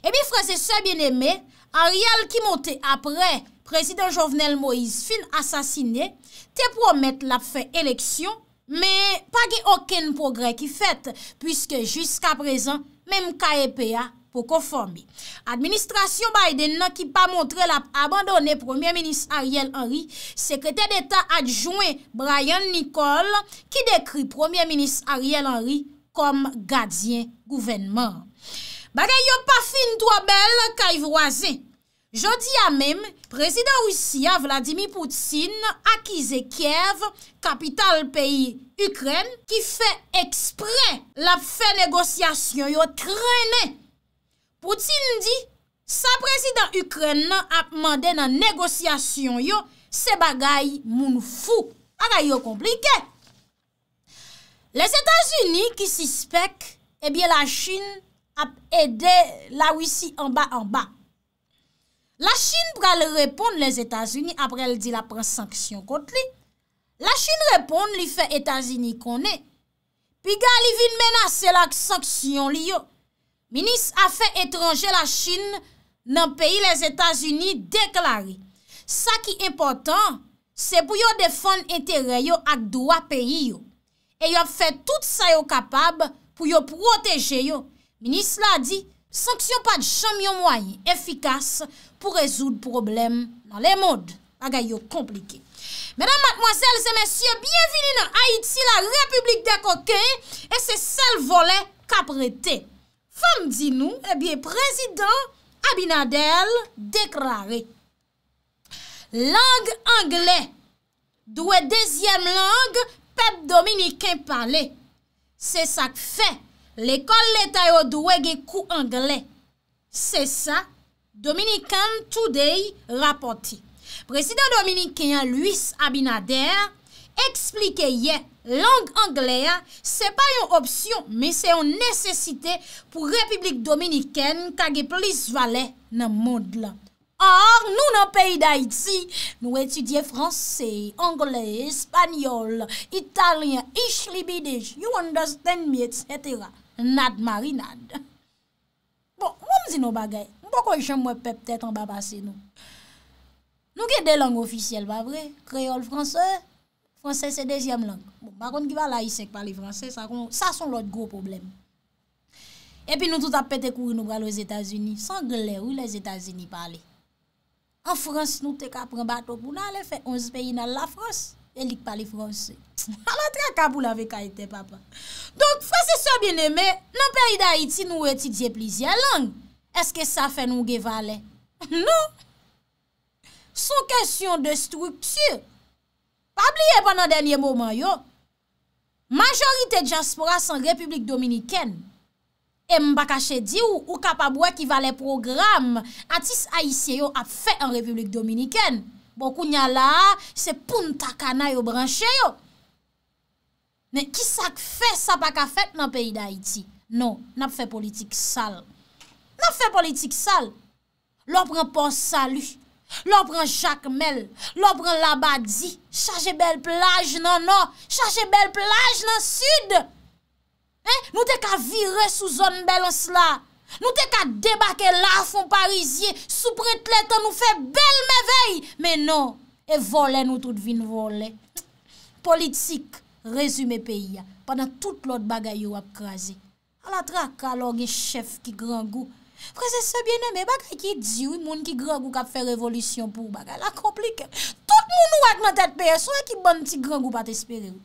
E mi freze se bien eme, Ariel ki mote apre prezident Jovenel Moïse fin asasine te promet la fe eleksyon me pa ge oken progre ki fet pwiske jiska prezan mem KEPA pou konformi. Administrasyon Biden nan ki pa montre la abandonne Premier Minist Ariel Henry, sekrete d'Etat adjouen Brian Nicole ki dekri Premier Minist Ariel Henry kom gadien gouvenman. Bagay yo pa fin to bel ka Yvroazen. Jodi a mem, Prezident Ousia Vladimir Poutin akize Kiev, kapital peyi Ukren, ki fe ekspre la fe negosyasyon yo trene. Poutin di, sa prezident Ukren ap mande nan negosyasyon yo se bagay moun fou. A ga yo komplike. Les Etats-Unis ki sispek, ebyen eh la Chin, ap ede la wisi an ba an ba. La chine pral reponde les Etats-Unis apre el di la pran sanksyon kont li. La chine reponde li fe Etats-Unis konen. Pi ga li vin menase lak sanksyon li yo. Minis a fe etranje la chine nan peyi les Etats-Unis deklari. Sa ki important, se pou yo defon entereyo ak dwa peyi yo. E yo fe tout sa yo kapab pou yo proteje yo. Minis la di, sanksyon pa di chamyon mwaye, efikas pou rezoud problem nan le mod, pa gayo komplike. Menan matmoazel, zemensye, bienvini nan Haiti, la Republik de Koke, e se sel volet ka prete. Fem di nou, e eh biye prezidant Abinadel dekrare. Lang angle, dwe dezyen lang pep dominiken pale. Se sak fey, L'ekol leta yo dwege kou angle. Se sa, Dominikan Today rapoti. Presiden Dominiken Luis Abinader explikeye lang angle ya, se pa yon opsyon, me se yon nesesite pou Republik Dominiken kage plis vale nan mod la. Or, nou nan peyi da iti, nou etudye franse, angle, espanyol, italian, ish libidej, you understand me, etc., Nad, mari, nad. Bon, wèm zi nou bagay. Mpoko yi chan mwè pep tèt an babase nou. Nou ki de lang ofisyel, ba vre? Kreyol, franse? Franse se dezyem lang. Bon, baron ki va la yi sek pale franse, sa son lòt gro problem. E pi nou tout ap pète kouri nou bral wèz Etats-Unis. San glè wèz Etats-Unis pale. An franse nou te ka pren bato pou nan le fe. Onze peyi nan la franse. Elik pali franse. A la tra kabou la ve kaiten papa. Donk fwese sou bieneme, nan peri da Haiti nou etidye plizye lang. Eske sa fe nou ge vale? Non. Sou kensyon de struptye. Pabliye panan denye mouman yo. Majorite diaspora san Republik Dominiken. E mbakache di ou, ou kapabwe ki vale programe. A tis a isye yo ap fe an Republik Dominiken. Bon kou nya la, se poun takana yo branche yo. Men, ki sak fe sapak a fek nan peyi da iti? Non, nap fe politik sal. Nap fe politik sal. Lopren Pon Salu, lopren Jacques Mel, lopren Labadie, chaje bel plaj nan nor, chaje bel plaj nan sud. Eh, nou dek avire sou zon bel ans la. Nou te ka debake la fon parizye, soupre tletan nou fe bel mevey. Menon, e vole nou tout vin vole. Politik, rezume peyi ya, padan tout lot bagay yo akraze. A la tra ka lor gen chef ki grangou. Prese se biene me, bagay ki di ou, moun ki grangou kap fe revolisyon pou bagay. La komplike. Tout moun ou ak nan tet peye, sou e ki ban ti grangou pat espere ou.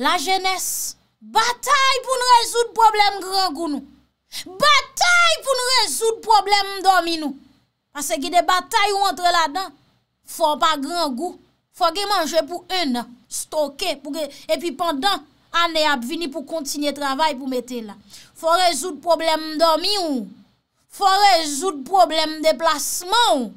La jenese, batay pou nou rezout probleme grangou nou. Batay pou nou rezout problem mdomi nou. Asè ki de batay ou antre la dan, fò pa gran gou. Fò ge manje pou un, stoke. E pi pandan, ane ap vini pou kontinye travay pou mette la. Fò rezout problem mdomi ou. Fò rezout problem deplasman ou.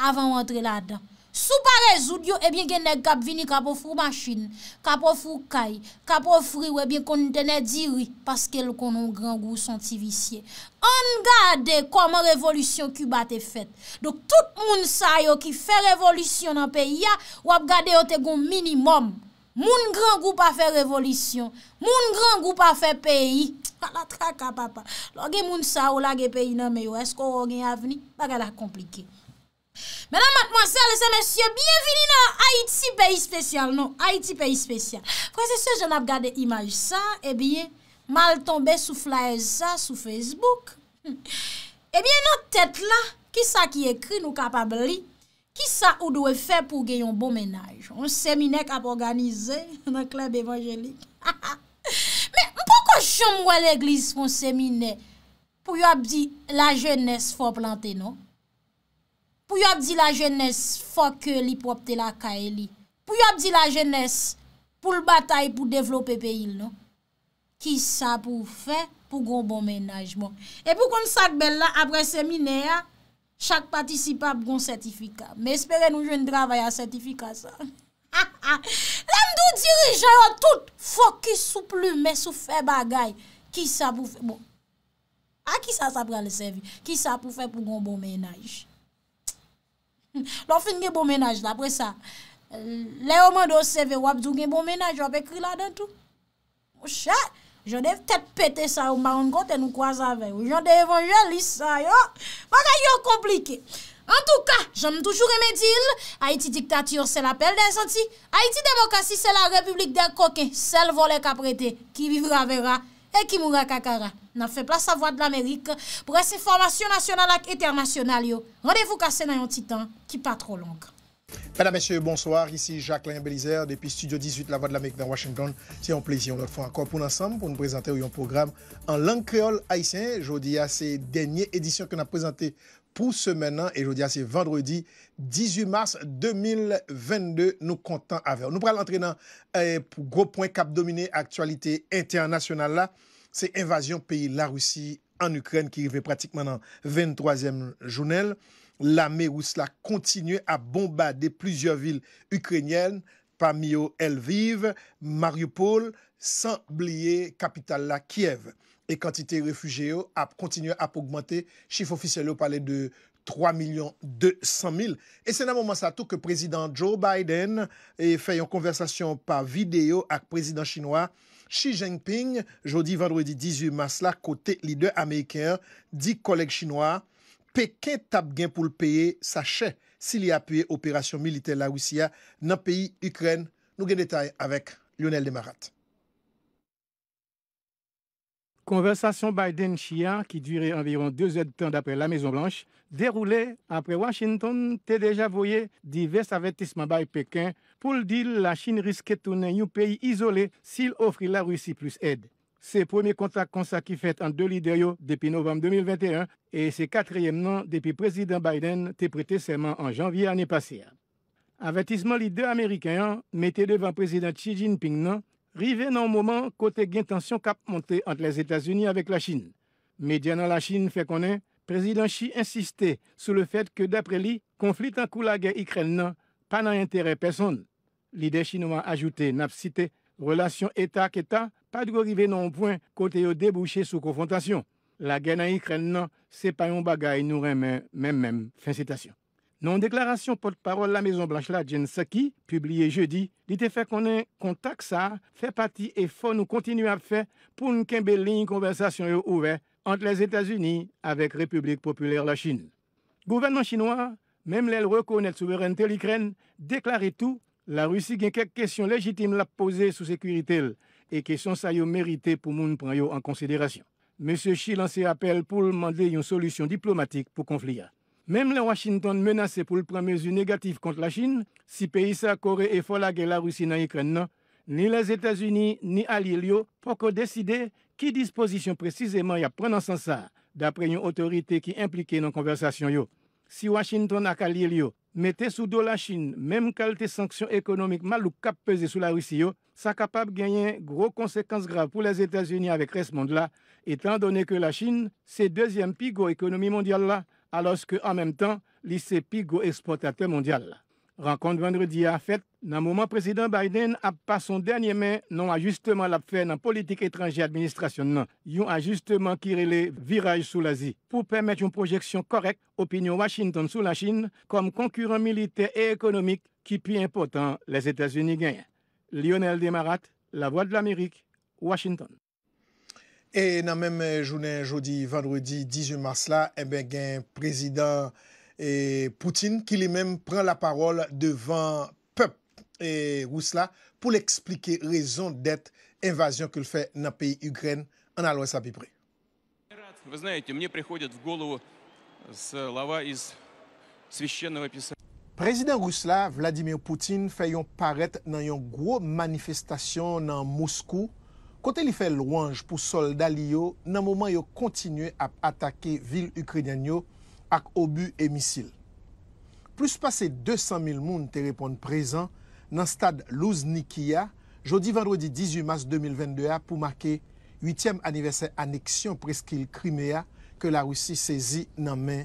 Avan ou antre la dan. Sou pare zoud yo, ebyen genne gap vini kapofou masjin, kapofou kay, kapofou riwe, ebyen kon dene diri, paske l konon gran gou senti visye. Angade komo revolusyon kuba te fet. Dok tout moun sa yo ki fe revolusyon nan peyi ya, wap gade yo te goun minimum. Moun gran gou pa fe revolusyon, moun gran gou pa fe peyi, ala traka papa. Lo gen moun sa ou la gen peyi nan me yo, esko ou gen avni, baga la komplike. Mè nan mat mwansè, alè se mèsyè, biyevini nan Haiti peyi spèsyal nou, Haiti peyi spèsyal. Kwa se se jen ap gade imaj sa, e eh biye, mal tombe sou flyer sa, sou Facebook. E biye, nan tèt la, ki sa ki ekri nou kapabli, ki sa ou dowe fè pou gen yon bon menaj. On seminè kap organize, nan kleb evanjelik. Mè, mpoko jom wè l'eglis kon seminè pou yon ap di la jenè se fò plantè nou? Pou yop di la jennes fok li popte la kae li. Pou yop di la jennes pou l batay pou devlope peyil non. Ki sa pou fe pou goun bon menajman. Bon. E pou kon sak bel la apre seminer ya, chak patisipa pou goun sertifika. Me espere nou jen dravaya sertifika sa. Le mdou dirijan yo tout fok ki souplu me sou fe bagay. Ki sa pou fe. A ki sa sa pral sevi? Ki sa pou fe pou goun bon menajman. Lo fin gen bon menaj la pre sa, le oman do seve wap zoun gen bon menaj wap ekri la den tou. Ocha, jen dev tet pete sa ou maron kote nou kwa zave, ou jen dev evanjelise sa yo. Mwaka yo komplike. En tou ka, jen toujou reme dil, Haiti diktatiyo se la pelle de zanti, Haiti demokrasi se la republik de koke, sel volen ka prete, ki vivra vera, e ki mwura kakara. n'a fait place à voix de l'Amérique pour ses information nationale et internationale. Rendez-vous cassé dans un temps qui pas trop long. Mesdames, Messieurs, bonsoir. Ici Jacqueline Belizer depuis Studio 18 La Voix de l'Amérique dans Washington. C'est un plaisir, notre fois encore pour ensemble, pour nous présenter un programme en langue créole haïtienne. jeudi c'est la dernière édition que nous avons présentée pour ce maintenant. Et jeudi c'est vendredi 18 mars 2022. Nous comptons avec. Nous allons entrer dans euh, pour gros point cap dominé actualité internationale là c'est invasion pays la Russie en Ukraine qui arrivait pratiquement dans 23e journal. L'armée russe la continue à bombarder plusieurs villes ukrainiennes, parmi eux Lviv, Mariupol, sans oublier capitale la Kiev. Et quantité de réfugiés a continué à augmenter. Chiffre officiel au de 3 millions 200 000. Et c'est dans moment ça tout que président Joe Biden fait une conversation par vidéo avec le président chinois Xi Jinping, jodi, vendredi 18 mars la, kote lider Ameriken, di kolek chinois, peken tap gen pou l'peye sache si li apye operasyon milite la ou si ya nan peyi Ukren. Nou gen detay avek Lionel Demarate. Conversation Biden-Chia, qui durait environ deux heures de temps d'après la Maison-Blanche, déroulée après Washington, t'est déjà voyé divers avertissements par Pékin pour le dire la Chine risquait de tourner un pays isolé s'il offrit la Russie plus aide. C'est le premier contact comme fait en deux leaders depuis novembre 2021 et c'est quatrième noms depuis le président Biden t'est prêté serment en janvier année passée. Avertissement leader américain mettait devant le président Xi Jinping non Rive nan mouman kote gen tansyon kap monte ant les Etats-Unis avek la Chine. Medi anan la Chine fe konen, prezident Xi insisté sou le fet ke dapre li, konflit an kou la gen y krel nan, pa nan y entere peson. Lide chinoan ajoute, nap cite, relasyon etak etak, pa dwe rive nan mouman kote yo debouche sou konfrontasyon. La gen an y krel nan, se pa yon bagay nou remen menmen. Dans une déclaration porte-parole de la Maison-Blanche, la Jen Saki, publiée jeudi, dit était fait qu'on contact ça, fait partie et faut nous continuer à faire pour une qu'un ligne conversation ouverte entre les États-Unis avec République populaire la Chine. Le Gouvernement chinois, même reconnaît reconnaître souveraineté l'Ukraine, déclare tout, la Russie a quelques questions légitimes à poser sous sécurité et questions ça méritées mérité pour nous prendre en considération. Monsieur Xi lance appel pour demander une solution diplomatique pour conflit. Même les Washington menacés pour le premier mesure négatif contre la Chine, si pays ça Corée et de la Russie dans l'Ukraine, ni les États-Unis ni Alilio pour décider qui disposition précisément y a prendre ça, d'après une autorité qui impliquée dans la conversation. Yo. Si Washington a Alilio mettez sous dos la Chine, même qualité sanctions économiques mal ou cap peser sur la Russie, yo, ça capable de gagner gros conséquences graves pour les États-Unis avec ce monde-là, étant donné que la Chine, c'est deuxième de économie mondiale là, alors que en même temps, l'ICP go exportateur mondial. Rencontre vendredi à fait. dans le moment président Biden a passé son dernier main non ajustement l'a fait dans la politique étrangère administration non. Un ajustement qui relève virage sous l'Asie pour permettre une projection correcte opinion Washington sous la Chine comme concurrent militaire et économique qui plus important les États-Unis gagnent. Lionel Demarat, La Voix de l'Amérique, Washington. E nan menm eh, jounen joudi, vendredi 18 mars la, e ben gen prezident eh, Poutine ki li menm pran la parol devan pep Rusla pou li eksplike rezon det evasyon ke l fè nan peyi Ukren an alwens api pre. Prezident Rusla, Vladimir Poutine, fè yon paret nan yon gwo manifestasyon nan Moskou Kote li fel wange pou soldali yo, nan mouman yo kontinye ap atake vil Ukrydian yo ak obu emisil. Plus pase 200.000 moun te repon prezan nan stad Luz Nikia, jodi vendredi 18 mas 2022 ap pou make 8e anniversè aneksyon preski l'Krymea ke la Roussi sezi nan men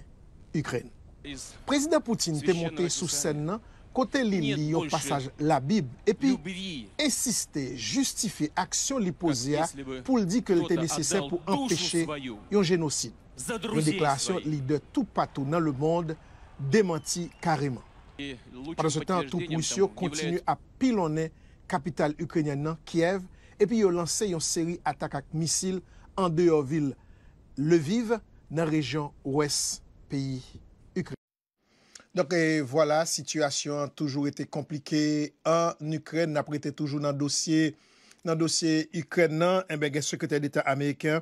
Ukryd. Prezident Poutine te monte sou sen nan. Kote li li yo pasaj la bib e pi insiste justife aksyon li pouze ya pou li di ke li te nesesen pou empeshe yon genosin. Yon deklarasyon li de tout patou nan le monde demanti kareman. Paran se tan, trou pou yosyo kontinu ap pilone kapital Ukrenyan nan Kiev e pi yo lanse yon seri atak ak misil an deyo vil leviv nan rejon oues piyi. Donk e wala, situasyon an toujou ete komplike an Ukren, nan aprette toujou nan dosye Ukren nan, en ben gen sekretary d'Etat Ameriken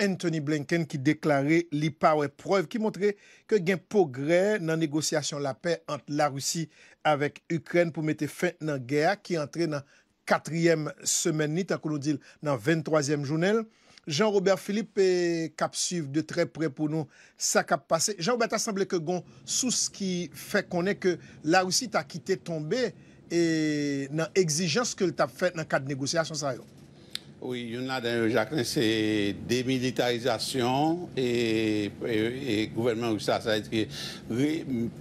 Anthony Blinken ki deklare li pawe preuve ki montre ke gen pogre nan negosyasyon la pey ant la Roussi avek Ukren pou mette fin nan gea ki entre nan 4e semen ni, takou nou dil nan 23e jounel. Jean-Robert Philippe eh, kap suive de tre pre pou nou sa kap pase. Jean-Robert, ta semble ke gon sou se ki fe konen ke la ou si ta kite tombe e nan egzijans ke l tap fet nan kat negosyasyon sa yon. Oui, il y en a c'est démilitarisation et, et, gouvernement russe. Ça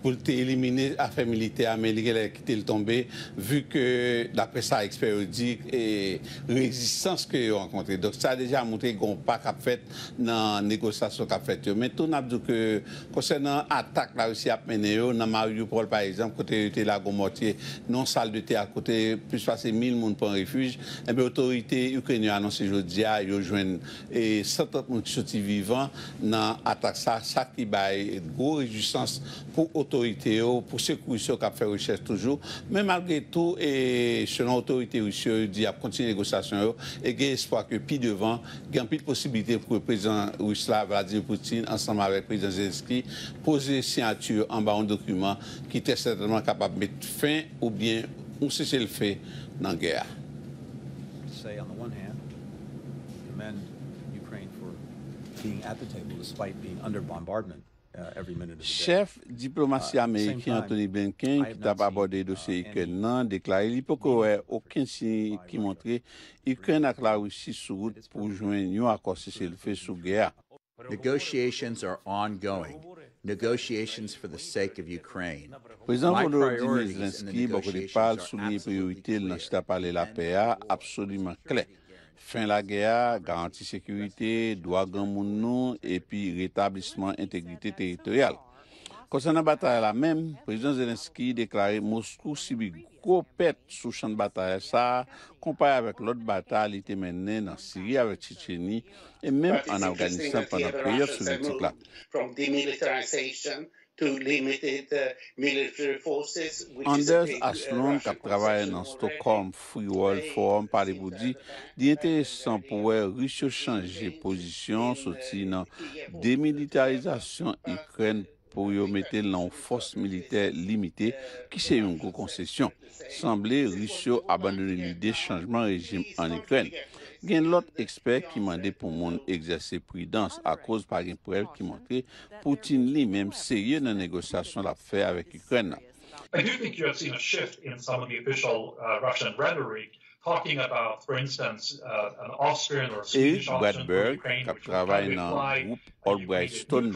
pour éliminer l'affaire militaire mais a quitté le tombé, vu que, d'après ça, l'expert dit, et résistance que ont rencontré. Donc, ça a déjà montré qu'on pas qu'a fait dans la négociation qu'a fait. Mais tout n'a dit que, concernant l'attaque la Russie a menée, dans Mariupol, par exemple, côté de la mortier, non salle de thé à côté, plus de 1000 personnes pour refuge, et eh l'autorité ukrainienne a e annoncé aujourd'hui, il y a joué 100 personnes qui sont vivants dans l'attaque. Ça, ça qui une grosse résistance pour l'autorité, pour ceux qui ont fait recherche toujours. Mais malgré tout, et selon l'autorité russe, il a continué les négociations et il y espoir que, plus devant, il y a plus de possibilités pour le président russe, Vladimir Poutine, ensemble avec le président Zelensky, poser signature en bas un document qui était certainement capable de mettre fin ou bien ou c'est le fait dans la guerre. Uh, Chef diplomati uh, Ameriki Anthony Blinken ki tab abode dosye ikè nan deklare, li pou kouè okin sinye ki montre, ikè nan akla wisi sou gout pou jwen yon akos se se l fè sou gè a. Prezant vounorou di mis lanski, bokou li pal sou mi priorite lansita pale la PA, apsoliman klè. fin la geya, garanti sekurite, doa gen moun nou, epi retablisman entegrite teritorial. Kousen an batare la men, Prezident Zelenski deklare mouskou sibi gopet sou chan batare sa, kompare avek lot batare li te mennen an siri avek chicheni e men an avganisan panan preyot sou litik la. Uh, Anders uh, Aslund, kap travaye nan Stockholm Free World Forum, pale boudi uh, di entresan pouwe risho chanje pozisyon soti nan demilitarizasyon Ekren pou yo mette nan ou fos militer limite ki se yon gwo konsesyon. Sanble risho abanone li de chanjman rejim an Ekren. gen lot ekspert ki mande pou moun egzese pridans a koz par gen pou el ki montre Poutine li menm serye nan negosyasyon la fe avèk Ukren nan. E, Bradberg, ka travay nan groupe Albright Stone,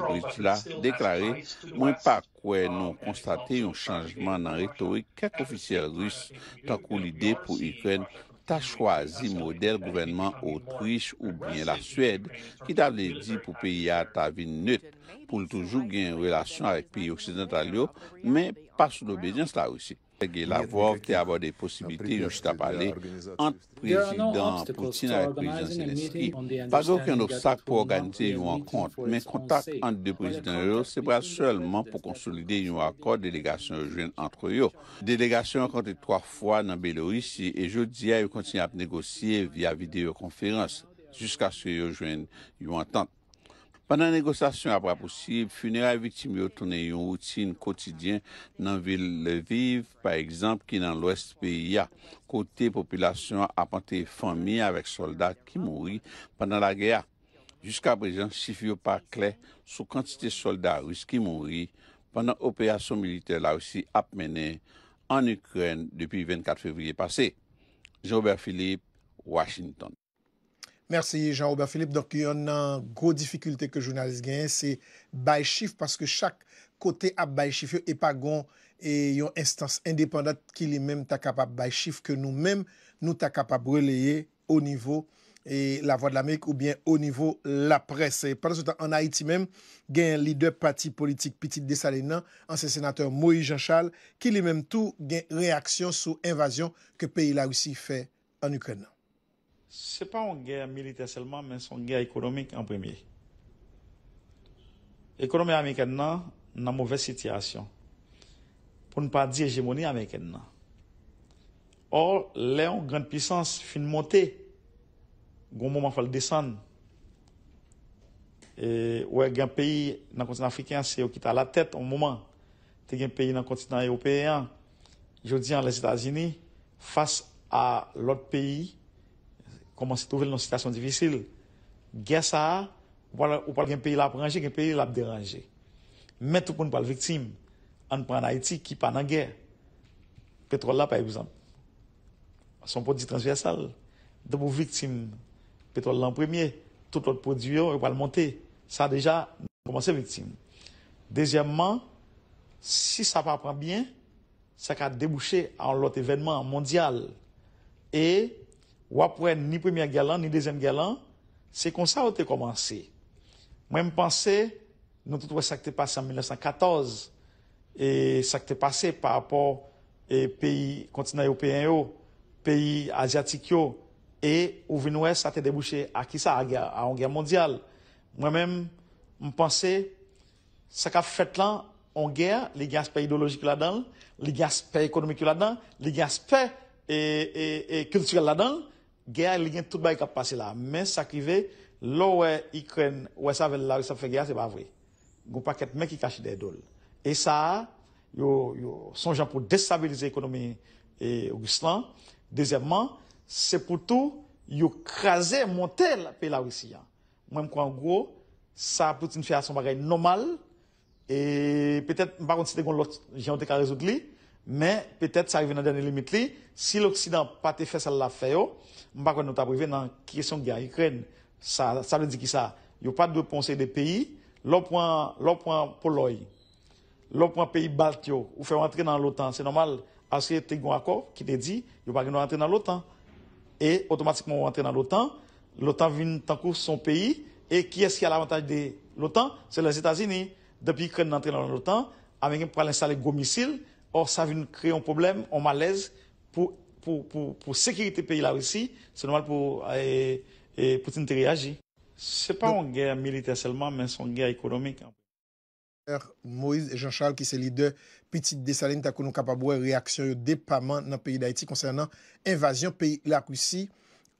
deklarè, mwen pa kwen nou konstate yon chanjman nan retoi, kak ofisyel rus ta kou lide pou Ukren Ta chwazi model gouvenman Autwish ou bien la Suède ki ta vle di pou peyi a ta vin nøt pou l toujou gen relasyon avek peyi oksidantalyo men pa sou dobedyans la wisi. Gè la vòv te avò de posibiti yon chita pale ant prezidant Poutin an prezidant Seneski. Pazò kè an op sak pou organite yon kont, men kontak ant de prezidant yon, se pral selman pou konsolide yon akor delegasyon yon jwen antre yon. Delegasyon yon konti 3 fwa nan Belorissi, e jodi a yon kontine ap negosye via videokonferans, jiska se yon jwen yon antante. Panan negosasyon apwa posib, funera yon vitimi yo tonen yon routin kotidyen nan vil leviv, par ekzamp ki nan lwes peyi ya, kote populasyon apante fami avek soldat ki mouri panan la geya. Jiska prejan, si fyo pa kle sou kantite soldat riz ki mouri panan operasyon milite la wisi apmenen an Ukren depi 24 fevriye pase. Joubert Philippe, Washington. Merseye Jean-Robert Philippe, doke yon nan gro difficulte ke jounalise gen, se baychif, paske chak kote ap baychif yo epa gon, e yon instans independat ki li menm ta kapab baychif, ke nou menm nou ta kapab releye o nivou la vwa de la Mek ou bien o nivou la presse. Paransoutan, an Haiti menm gen lider pati politik Pitit Desalénan, ansen senatèr Moïse Jean-Charles, ki li menm tou gen reaksyon sou invasyon ke peyi la ou si fe an Ukrenan. se pa an gère milite selman, men son gère ekonomik an premye. Ekonomik an Mekèd nan, nan mouvè sityasyon. Poun pa di hegemoni an Mekèd nan. Or, lè an gèn pysans finmote, goun mouman fal desan. E, ouè gèn peyi nan kontinant Afrikan, se yo ki ta la tèt an mouman, te gèn peyi nan kontinant Eopéyan, jodi an lè Zitazini, fas a lòt peyi, koman se touvel nan sitasyon divisil. Gè sa, ou pal gen peyi la pranje, gen peyi la bderanje. Mè tou koun pal viktim, an pran a etik ki pa nan gè. Petrol la pa e pou zan. San pou di transversal. Dè pou viktim, petrol lan premye, tout l'ot produyon ou pal monte, sa deja koman se viktim. Dezyèmman, si sa pa pran bien, sa ka debouchè an lot evenman mondyal e... Ou apwen ni premye gyalan, ni dezen gyalan, se kon sa wote komansi. Mwen mpansi, nou tout wè sakte pase an 1914, e sakte pase par apor peyi kontinay ou peyen yo, peyi asyatik yo, e ou vin wè sa te debouche a ki sa a Ongar mondyal. Mwen mwen mpansi, sak a fèt lan Ongar, li gen aspe ideolojik yo la dan, li gen aspe ekonomik yo la dan, li gen aspe kiltural la dan, Gaya li gen tout bayi kap pase la, men sakrive, lo we ikren we savel la wisa fe gaya se ba vwe. Gon pa ket men ki kache de edol. E sa, yo sonjan pou destabilize ekonomi e, Augustin. Dezemman, se pou tou, yo kraze monte la pe la wisi ya. Mwen mkwa an gwo, sa pou tin fya son bagay nomal, e petet bakon si te gon lot jante ka rezout li, Men, petet sa revè nan dene limit li, si l'Oksidan pati fè sal la fè yo, mbakwen nou ta breve nan kyesyon gen, y kren, sa mwen di ki sa, yo pati dwe ponse de peyi, lopwa poloy, lopwa peyi baltyo, ou fè wantre nan l'OTAN, se normal, aske te gwa kò, ki te di, yo pati nou wantre nan l'OTAN, e otomatikman wantre nan l'OTAN, l'OTAN vin tan kous son peyi, e ki eski a l'avantaj de l'OTAN, se le Zetazini, depi y kren wantre nan l'OTAN, a men gen pral installe gwo misil, Or sa vi nou kre yon problem, yon malez, pou sekirite peyi la wisi, se nomal pou ti nou te reagi. Se pa yon gère militer selman, men son gère ekonomik. Moïse Jean-Charles ki se li de piti desaline takou nou kapabouè reaksyon yo depaman nan peyi d'Haïti konsernan invasyon peyi la wisi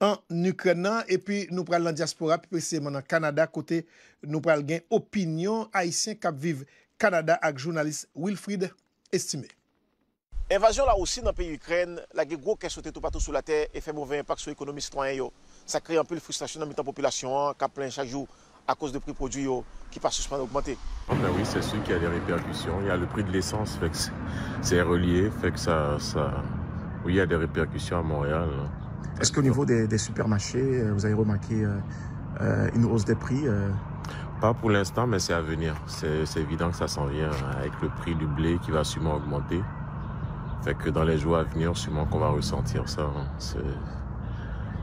an Ukrenan. E pi nou pral lan diaspora, pi presye manan Kanada, kote nou pral gen opinyon Haïtien kap viv Kanada ak jounalist Wilfried Estimé. là aussi dans le pays Ukraine, la guerre qui a sauté tout partout sous la terre terre, fait mauvais impact sur l'économie citoyenne. Ça crée un peu de frustration dans la population hein, qui a plein chaque jour à cause de prix produits qui pas à augmenter. Ah, ben oui, c'est sûr qu'il y a des répercussions. Il y a le prix de l'essence, fait que c'est relié, fait que ça, Oui, il y a des répercussions à Montréal. Est-ce qu'au niveau des, supermarchés, euh, vous avez remarqué euh, euh, une hausse des prix Pas pour l'instant, mais c'est à venir. C'est évident que ça s'en vient avec le prix du blé qui va sûrement augmenter. Fait que dans les jours à venir, sûrement qu'on va ressentir ça. Hein.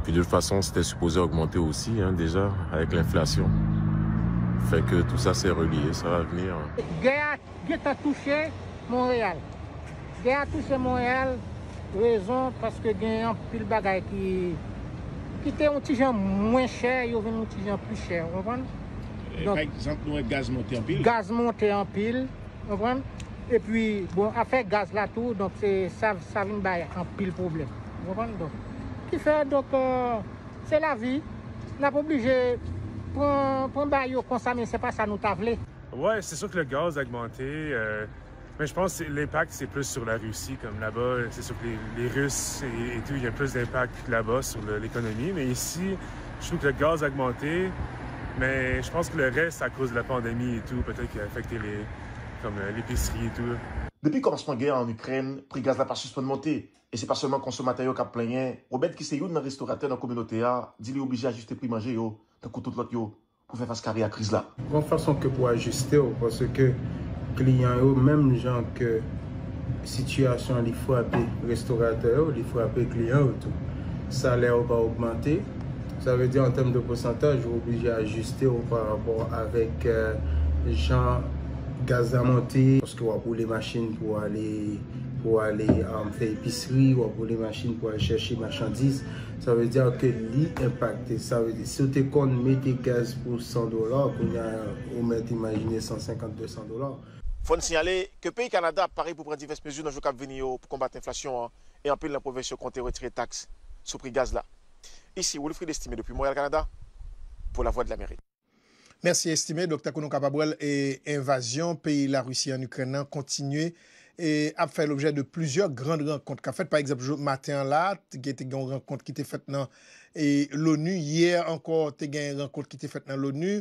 Puis de toute façon, c'était supposé augmenter aussi, hein, déjà, avec l'inflation. Fait que tout ça, c'est relié, ça va venir. Guerre a touché Montréal. Guerre a touché Montréal, raison parce que gagne pile bagaille qui qui était un petit moins cher, y venu un petit plus cher, vous comprenez? Par exemple, nous, gaz monté en pile. Gaz monté en pile, vous comprenez? Et puis, bon, faire gaz là, tout, donc tout, ça, ça savin un pile problème. problem. Vous donc donc? qui fait, donc, euh, c'est la pas obligé. un prendre un bay ça mais c'est pas ça nous t'avler. Ouais, c'est sûr que le gaz a augmenté, euh, mais je pense que l'impact, c'est plus sur la Russie, comme là-bas, c'est sûr que les, Russes et, et, tout, il y a plus d'impact là-bas sur l'économie, mais ici, je trouve que le gaz a augmenté, mais je pense que le reste, à cause de la pandémie et tout, peut-être qu'il a affecté les, kom epistri euh, etou. Depi komasman gen an Ukren, pri gaz la pa susponmante e se pa seman konsomata yo kap planye, oubed ki se yon nan restorater nan kominote ya, di li oubiji ajuste pri manje yo, takou tout lot yo pou fe faskari a kriz la. Bon fason ke pou ajuste yo, parce ke kliyan yo, menm jan ke situasyon li fwape restaurater yo, li fwape kliyan yo tou, salè yo ba augmente, sa ve di an tem de prosantaj, oubiji ajuste yo par rapport avek jan kliyan gaz a monter, parce que va ou les machines pour aller pour aller um, faire épicerie, ou pour les machines pour aller chercher marchandises. Ça veut dire que l'impact, ça veut dire, si on met des gaz pour 100 dollars, on met imaginé 150, 200 dollars. Faut signaler que le pays Canada pareil pour prendre diverses mesures dans le cap venir pour combattre l'inflation hein, et en plus la province compter retirer taxes sur prix gaz là. Ici, Wilfried Estimé depuis Montréal, Canada, pour la voix de Mairie. Mersi estime, Dr. Kounon Kababrel, e invasyon peyi la russi an Ukraina kontinue ap fè l'objet de plusieurs grandes rencontres ka fèt. Par exemple, joun matin la, te gen yon rencontre ki te fèt nan l'ONU. Yer, ankor, te gen yon rencontre ki te fèt nan l'ONU.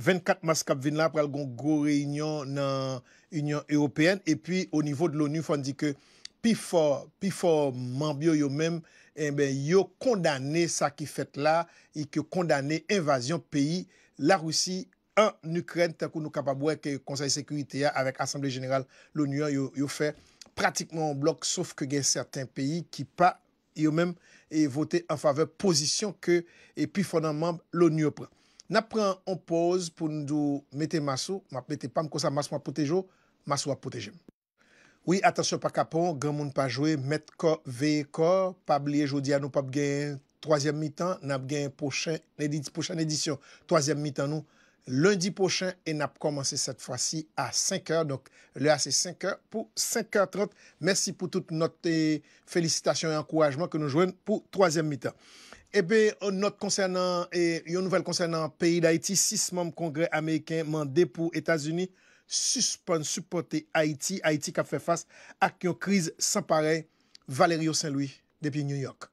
24 mas kap vin la pral gon go reynyon nan Union Européenne. E pi, o nivou de l'ONU, fòn di ke pi fò mambyo yo mèm, eh yo kondanè sa ki fèt la, yo kondanè invasyon peyi La Roussi, an Ukren, tenkou nou kapabouè ke konsey sekurite ya avèk Assemble General, l'ONU yo fè pratikman blok, souf ke gen certain peyi ki pa yo menm e votè an fave pozisyon ke epi fonanman l'ONU yo pren. Napren, on pose pou nou mette masou, ma mette pam konsa masou apotejo, masou apotejem. Oui, atensyon pa kapon, gen moun pa jowe, mette ko veye ko, pa bliye jodi an nou pap gen... Troasyem mitan, nap gen pochen edisyon. Troasyem mitan nou, lundi pochen, e nap komanse set fwa si a 5h. Le a se 5h pou 5h30. Mersi pou tout notte felicitasyon e ankourajman ke nou jwen pou troasyem mitan. Eh Ebe, yon nouvel konsernan peyi d'Haïti, 6 mom kongre Ameriken mande pou Etats-Unis suspon supporte Haïti. Haïti kap fe fase ak yon kriz sanpare Valerio Saint-Louis depi New York.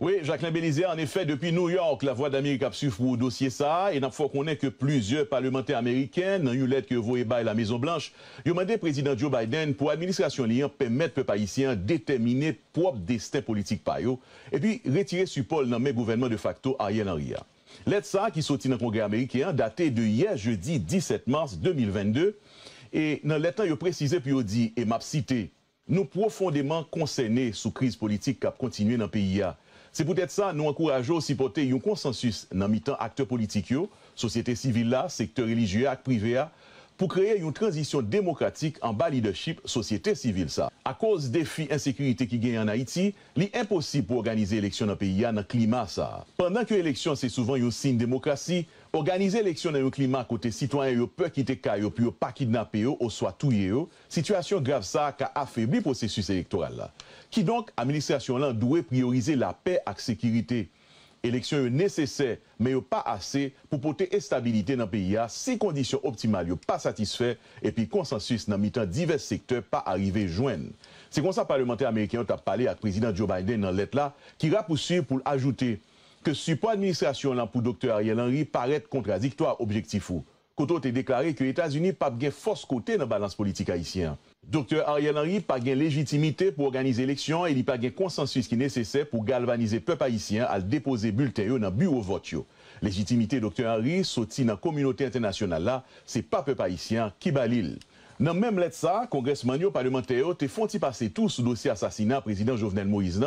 Oui, Jacqueline Bélizier, en effet, depuis New York, la Voix d'Amérique a suivi pour dossier ça. Et il faut qu'on n'est que plusieurs parlementaires américains, dans une lettre que vous et la Maison-Blanche, ont demandé au président Joe Biden pour l'administration liant permettre peuple de déterminer propre destin politique et puis retirer sur Paul dans le gouvernement de facto Ariel Henry. Lettre ça, qui sortit dans le Congrès américain, daté de hier jeudi 17 mars 2022. Et dans l'état, il a précisé, puis il dit, et m'a cité, nous profondément concernés sous crise politique qui a continué dans le pays. Se pou det sa, nou akourajo si pote yon konsensus nan mitan akte politik yo, sosyete sivil la, sekte religye ak prive a. pour créer une transition démocratique en bas leadership société civile. Ça. À cause des défis insécurité qui gagnent en Haïti, il est impossible d'organiser organiser l'élection dans le pays dans climat. Ça. Pendant que l'élection, c'est souvent un signe de démocratie, organiser l'élection dans un climat côté citoyen, il peuvent quitter Kayo, puis pas kidnapper ou soit tué. situation grave ça qui a affaibli le processus électoral. Qui donc, administration là, doit prioriser la paix et la sécurité élection est nécessaire, mais pas assez pour porter stabilité dans le pays. Si conditions optimales pas satisfaites et puis consensus dans divers secteurs pas arrivé joindre. C'est comme ça parlementaire américain a parlé avec le président Joe Biden dans lettre là, qui va poursuivre pour ajouter que support administration là pour Dr Ariel Henry paraît contradictoire objectif ou. on a déclaré que les États-Unis pas de force côté dans la balance politique haïtienne. Docteur Ariel Henry pas de légitimité pour organiser l'élection et il pas de consensus qui nécessaire pour galvaniser peuple haïtien à déposer bulletin dans bureau vote Légitimité docteur Henry sorti dans la communauté internationale Ce n'est pas peuple haïtien qui balille. Dans même lettre ça, Congrès manio parlementaire te font passer tout ce dossier assassinat président Jovenel Moïse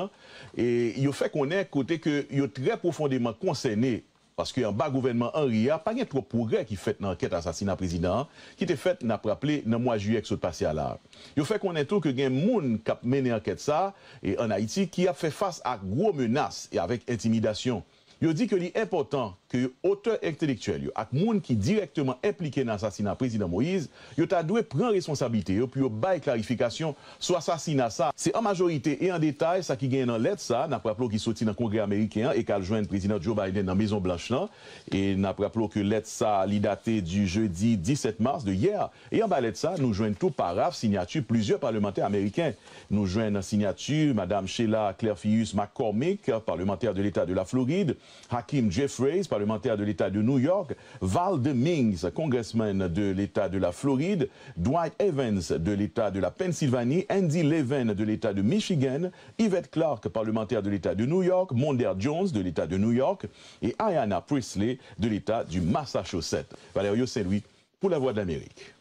et et a fait connaître côté que yo très profondément concerné parce qu'un bas gouvernement Henri a pas de trop progrès qui fait une enquête assassinat président, qui était fait n'a rappelé, dans le mois de juillet, qui passé à l'art. Il fait qu'on est tout que y a des gens qui ont mené enquête ça, et en Haïti, qui a fait face à gros menaces et avec intimidation. Il dit que l'important auteur intellectuel ak moun qui directement impliqué dans l'assassinat président Moïse, yo ta doué prendre responsabilité yo puis yo bail clarification sur assassinat C'est en majorité et en détail ça qui gagne dans lettre ça, n'a qu'il qui sorti dans congrès américain et rejoint le président Joe Biden dans Maison Blanche là et n'a rappelé que lettre ça li du jeudi 17 mars de hier et en bas de ça nous joignons tout paraphe signature plusieurs parlementaires américains. Nous joignons la signature madame Sheila Clairfius McCormick parlementaire de l'État de la Floride, Hakim Jeffries parlementaire de l'État de New York, Val de Mings, congressman de l'État de la Floride, Dwight Evans de l'État de la Pennsylvanie, Andy Levin de l'État de Michigan, Yvette Clark, parlementaire de l'État de New York, Mondaire Jones de l'État de New York et Ayanna Priestley de l'État du Massachusetts. Valerio Saint-Louis pour la Voix de l'Amérique.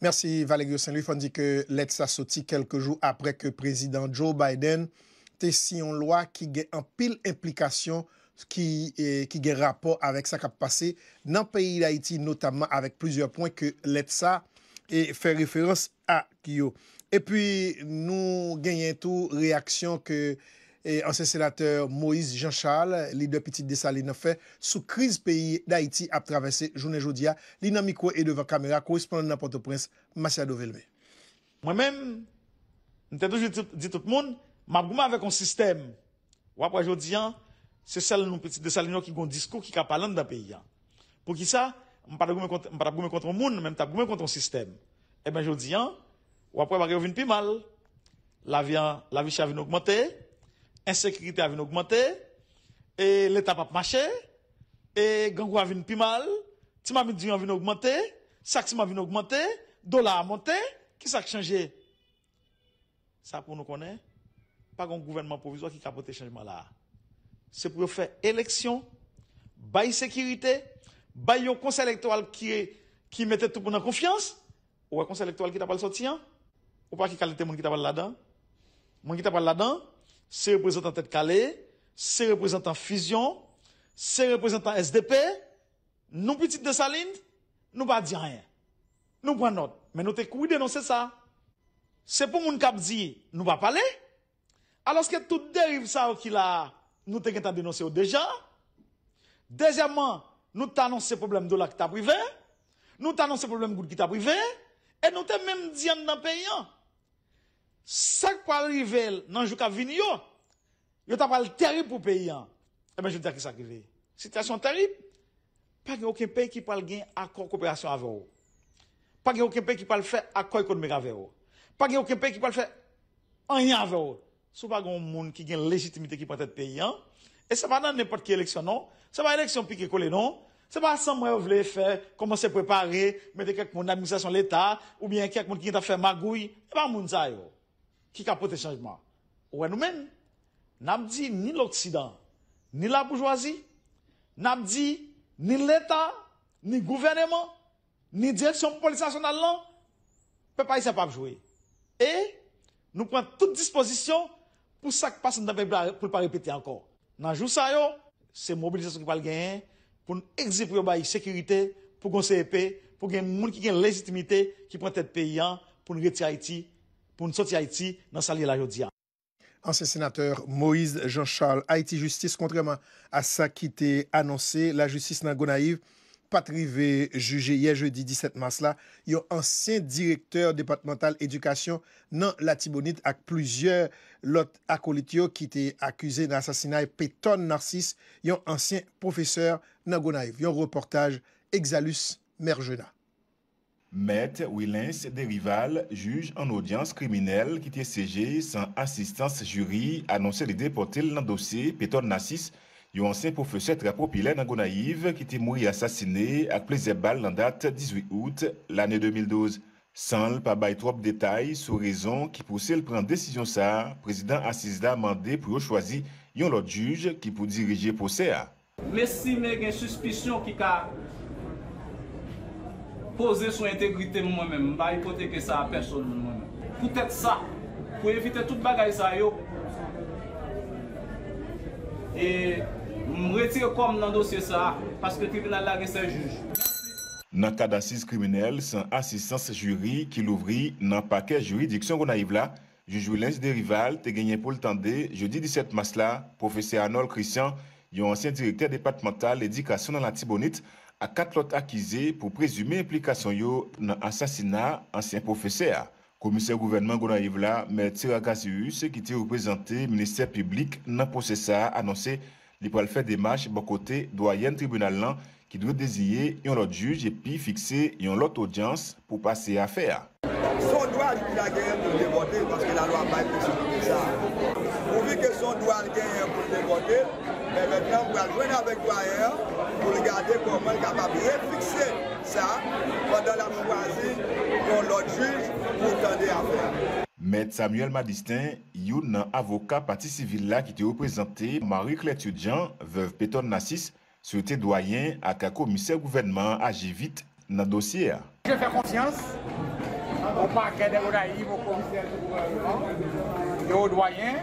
Merci Valerio Saint-Louis. On dit que l'aide sa quelques jours après que président Joe Biden ait signé une loi qui a en pile implication ki eh, ge rapor avek sa kap pase nan peyi d'Haïti notaman avek plizur pon ke let sa e fe referans a Kyo. E pi nou genyen tou reaksyon ke ansen senateur Moïse Jean Charles, li dè pitit desa li nan fe sou kriz peyi d'Haïti ap travesse jounen jodia li nan mikwa e devan kamera korespondan nan Port-au-Prince, Masiado Velme. Mwen men, nte tou di tout moun, mabouman avek an sistem wap wajodian c'est celle nous petit de celle qui ont discours qui parlent dans le pays hein. pour qui ça on pas contre on pas contre le monde même parle contre le système Eh ben je dis hein, ou après va venir plus mal la vie hein, la vie a augmenter insécurité a augmenter et l'état pas marcher et gangue a venir plus mal ti m'a dit vu vient augmenter ça qui m'a vient augmenter dollar a monté qui ça a changé ça pour nous connaître pas un gouvernement provisoire qui capote changement là Se pou yo fe eleksyon, bayi sekirite, bayi yo konselektwal e, ki mette tout pou nan konfians, ou wa konselektwal ki tapal sotiyan, ou pa ki kalete moun ki tapal ladan. Moun ki tapal ladan, se reprezentantet kale, se reprezentant fusion, se reprezentant SDP, nou petit de salint, nou ba di anye. Nou ba not, men nou te koui denose sa. Se pou moun kap di, nou ba pale, se pou moun kap di, nou ba pale, Nou te gen ta denonse ou deja. Dezyaman, nou ta anons se problem do la ki ta prive. Nou ta anons se problem gout ki ta prive. E nou te menm diyan nan pe yon. Sak pa rivel nan jou ka vini yo. Yo ta pal terip ou pe yon. Eman, jw te akisakive. Sityasyon terip. Pa gen okin pe ki pal gen akon ko operasyon avyo. Pa gen okin pe ki pal fe akoy konmega avyo. Pa gen okin pe ki pal fe anyan avyo. Sou pa gon moun ki gen legitimite ki patet pe yon. E se pa nan nepot ki eleksyon non. Se pa eleksyon pi ki kole non. Se pa san mwen yo vle fè, komanse preparè, mwen de kèk moun nan administrasyon l'Etat, ou mwen kèk moun ki gen ta fè magouy, e pa moun zay yo. Ki kapote chanjman. Ouè nou men, nan mwen di ni l'Oksidan, ni la Bourgeoisie, nan mwen di ni l'Etat, ni gouvernement, ni direksyon pou politikasyon nan l'an, pe pa yon se pa jouè. E, nou pwant tout disposisyon, Pou sak pasan dave pou pa repete anko. Nan jou sa yo, se mobilizasyon ki pal gen, pou nou exifre ba yi sekurite, pou kon se epe, pou gen moun ki gen lezitimite ki pou an tete peyan pou nou reti Haiti, pou nou soti Haiti nan sa li la jodia. Anse senateur Moïse Jean-Charles, Haiti Justice, kontreman a sa ki te anonse, la justice nan Gonaive, Patrive juje ye jeudi 17 mars la, yon ansyen direkteur departemental edukasyon nan Latibonit ak plouzyer lot akolityo ki te akuse nan sasinay Peton Narsis, yon ansyen profeseur nan Gonaev. Yon reportaj, Exalus Merjena. Met Wilens de Rival juje an odyans kriminel ki te seje san asistans juri anonsen li depote l nan dosye Peton Narsis. Yon anse pou fese trapo pilen an go naiv ki ti mouri asasine ak pleze bal lan dat 18 out l ane 2012. San l pa bay trop detay sou rezon ki pou sel pren desisyon sa, prezident Asisda mande pou yo chwazi yon lot juj ki pou dirije pou SEA. Mesi me gen suspisyon ki ka pose sou integrite mwen men ba ipoteke sa a person mwen men. Poutet sa pou evite tout bagay sa yo. E... Mwreti yo kom nan dosye sa, paske tribunal la ge se juj. Nan kadansiz kriminel, san asistans juri ki louvri nan pake juri diksyon gona yivla, jujou lens de rival, te genyen pou l'tande, jeudi 17 masla, profese Anol Christian, yon ansyen direkter departemental edikasyon nan la tibonit, a kat lot akize pou prezume implikasyon yo nan ansasina ansyen profese a. Komise gouvernement gona yivla, mèr Tseragasyu, se ki ti reprezenté minister publik nan posese a, anonsè, li pou al fè demache bon kote doayen tribunal lan ki dwe dezye yon lot juj epi fikse yon lot odyans pou pase afer. Son doal ki la genyen pou devote, pwoske la lo apay fisyon pou sa. Ouvi ke son doal genyen pou devote, men vek nan mwen jwen avèk doayen pou rigade koman kapabye fikse sa kwa da la moukwazi kon lot juj pou tande afer. Mèd Samuel Madistin, youn nan avoka pati sivil la ki te reprezenté, marik l'étudiant, vev Peton Nassis, sou te doyen ak a komiser gouvernement ajevit nan dosyer. Je fè konfians, ou pa kèdè ou da yiv, ou komiser gouvernement, yo doyen,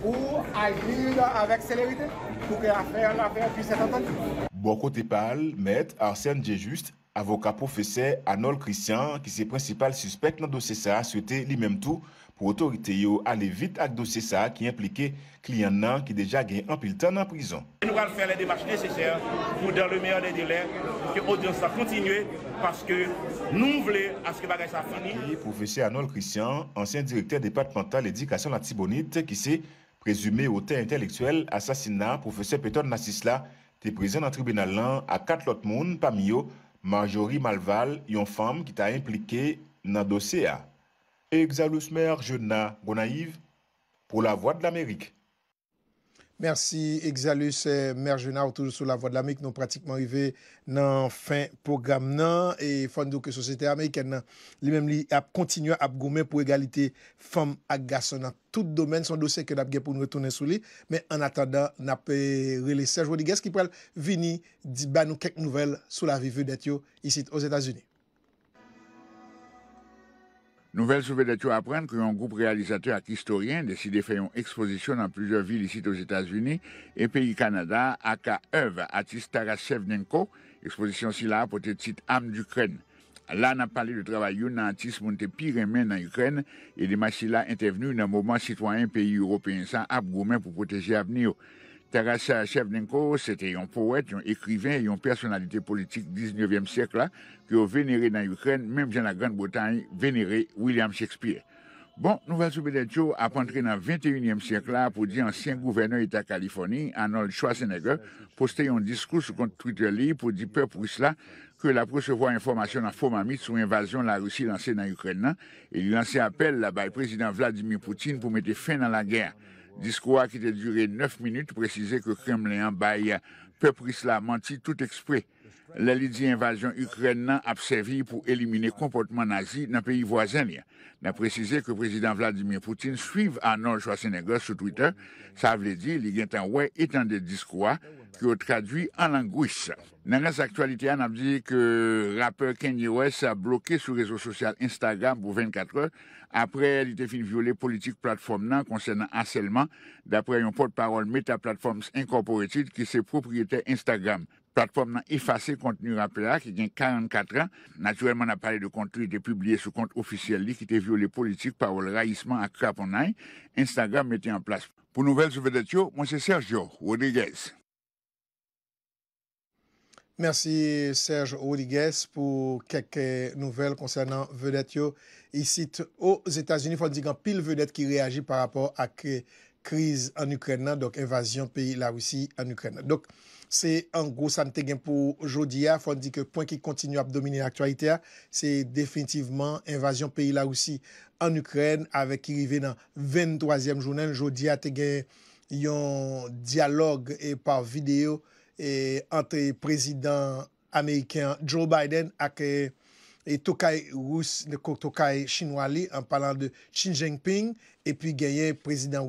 ou a yiv avèk selerite, pou kè afer la fè pwisè tante. Boko te pal, mèd Arsène Djejuste, Avocat professeur Anol Christian, qui est principal suspect dans le dossier ça, souhaitait lui-même tout pour autorité aller vite avec le dossier ça qui impliquait client clients qui déjà gagné un pile temps en prison. Nous allons faire les démarches nécessaires pour dans le meilleur des délais, que l'audience continue parce que nous voulons à ce que ça finisse. Professeur Anol Christian, ancien directeur départemental éducation la Tibonite, qui s'est présumé auteur intellectuel assassinat, professeur Peter Nassisla, qui est présent dans le tribunal à quatre autres parmi eux. Marjorie Malval, yon fam ki ta implike na dosye a. E gza lousmer jen na gonaiv pou la vwa de l'Amerik. Mersi, Exalus, eh, Mère Jeunard, toujou sou la Voix de l'Amérique, nou pratikman yve nan fin program nan, e fondou ke sosyete Ameriken nan, li men li ap kontinu ap goumen pou egalite Femme ak Gasson nan tout domen, son dosye ke dap gen pou nou retounen sou li, men an atanda, nap pe relise. Sè jwo di ges ki pral vini, di ban nou kek nouvel sou la vivu det yo isit o Zetas Unie. Nouvel souvet de t'yo apren, kwen yon goup realizatè ak historien, deside fè yon ekspozisyon nan plouzèr vil ici t'os Etats-Unis, e peyi Kanada, a ka ev atis Tara Shevnenko, ekspozisyon sila apote tit am d'Ukraine. La nan pale de travay yon nan atis moun te piremen nan Ukraine, e dema sila entevenu yon nan mouman sitwanyen peyi Européensan ap goumen pou poteji avni yo. Tarasa Shevnenko, c'était un poète, un écrivain et une personnalité politique du 19e siècle hein, qui ont vénéré dans l'Ukraine, même dans la Grande-Bretagne, vénéré William Shakespeare. Bon, nouvelle allons souper entrer dans le 21e siècle hein, pour dire ancien gouverneur d'État Californie, Arnold Schwarzenegger, poster un discours sur Twitter pour dire peuple russe que la recevoir information en Fomami sur l'invasion de la Russie lancée dans l'Ukraine. Hein, et il un appel là-bas, président Vladimir Poutine pour mettre fin à la guerre. Diskoa ki te dure 9 minute precize ke Kremlin baye pepris la manti tout ekspre. Le li di invajon Ukren nan apsevi pou elimine kompotman nazi nan peyi voazen li. Na precize ke prezident Vladimir Poutine suive anon chwa Senegal sou Twitter, sa vle di li gen tan wè etan de diskwa. qui ont traduit en languisse. Dans les actualités, on a dit que rappeur Kanye West a bloqué sur réseau social Instagram pour 24 heures après il était fini violer politique plateforme non concernant harcèlement d'après un porte-parole Meta Platforms Incorporated qui est propriétaire Instagram plateforme a effacé contenu rappeur qui a 44 ans. Naturellement, on a parlé de contenu qui été publié sur compte officiel qui était violé politique par le raillissement à Craponay. Instagram mettait en place. Pour nouvelles sur moi c'est Sergio Rodriguez. Mersi Serge Rodiguez pou kek nouvel konsernan vedet yo. I sit o Zetas Unis, fon di gen pil vedet ki reagi par rapor a kri kriz an Ukrena, dok evasyon peyi la wisi an Ukrena. Dok se an grosan te gen pou jodi ya, fon di ke point ki kontinu ap domine aktualite ya, se definitivman evasyon peyi la wisi an Ukrena, avek ki rive nan 23e jounen. Jodi ya te gen yon dialog e par video Antre e prezident Ameriken Joe Biden ak e, e tokay chinoali an palan de Xinjengping epi genye prezident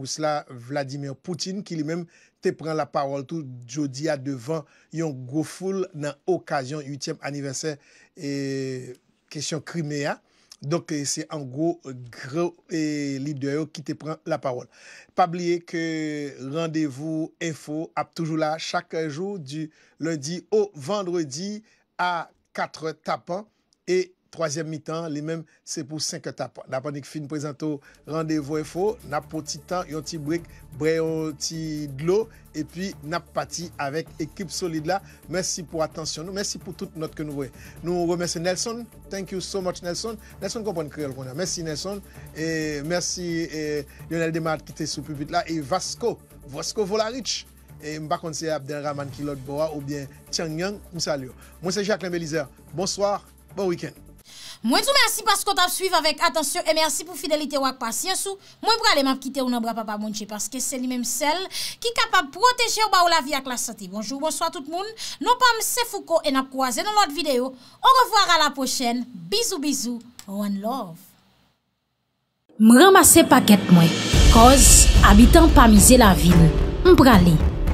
Vladimir Poutine ki li men te pren la parol tou Jodia devan yon goful nan okasyon 8e aniverser e kesyon Crimea. Donc, euh, c'est en gros euh, gros euh, leader qui te prend la parole. Pas oublier que rendez-vous info a toujours là chaque jour du lundi au vendredi à 4 tapants et troisième mi-temps, les mêmes, c'est pour 5 étapes La panique fin présente rendez-vous info. N'a petit temps, que petit break, un petit de Et puis, n'a parti avec équipe solide là. Merci pour attention. Merci pour toute note que nous voyons. Nous remercions Nelson. Thank you so much, Nelson. Nelson comprend créole qu'on a. Merci, Nelson. Et merci, Lionel Demart qui était sous public là. Et Vasco, Vasco Volarich. Et je ne sais pas Abdelrahman Kilot Boa ou bien Tianyang. On salue. Moi, c'est Jacques Lambélizer. Bonsoir, bon week-end. Mwen sou mersi paskot ap suiv avèk Atensyon e mersi pou fidelite wak pasyansou Mwen brale m ap kite ou nan bra pa pa mounche Paske se li menm sel Ki kapab proteje ou ba ou la vi ak la sati Bonjour, bonsoit tout moun Non pa m se fouko en ap kouaze nan lot video On revoar a la pochen Bizou bizou, one love M ramase paket mwen Koz, abitan pa mize la vil M brale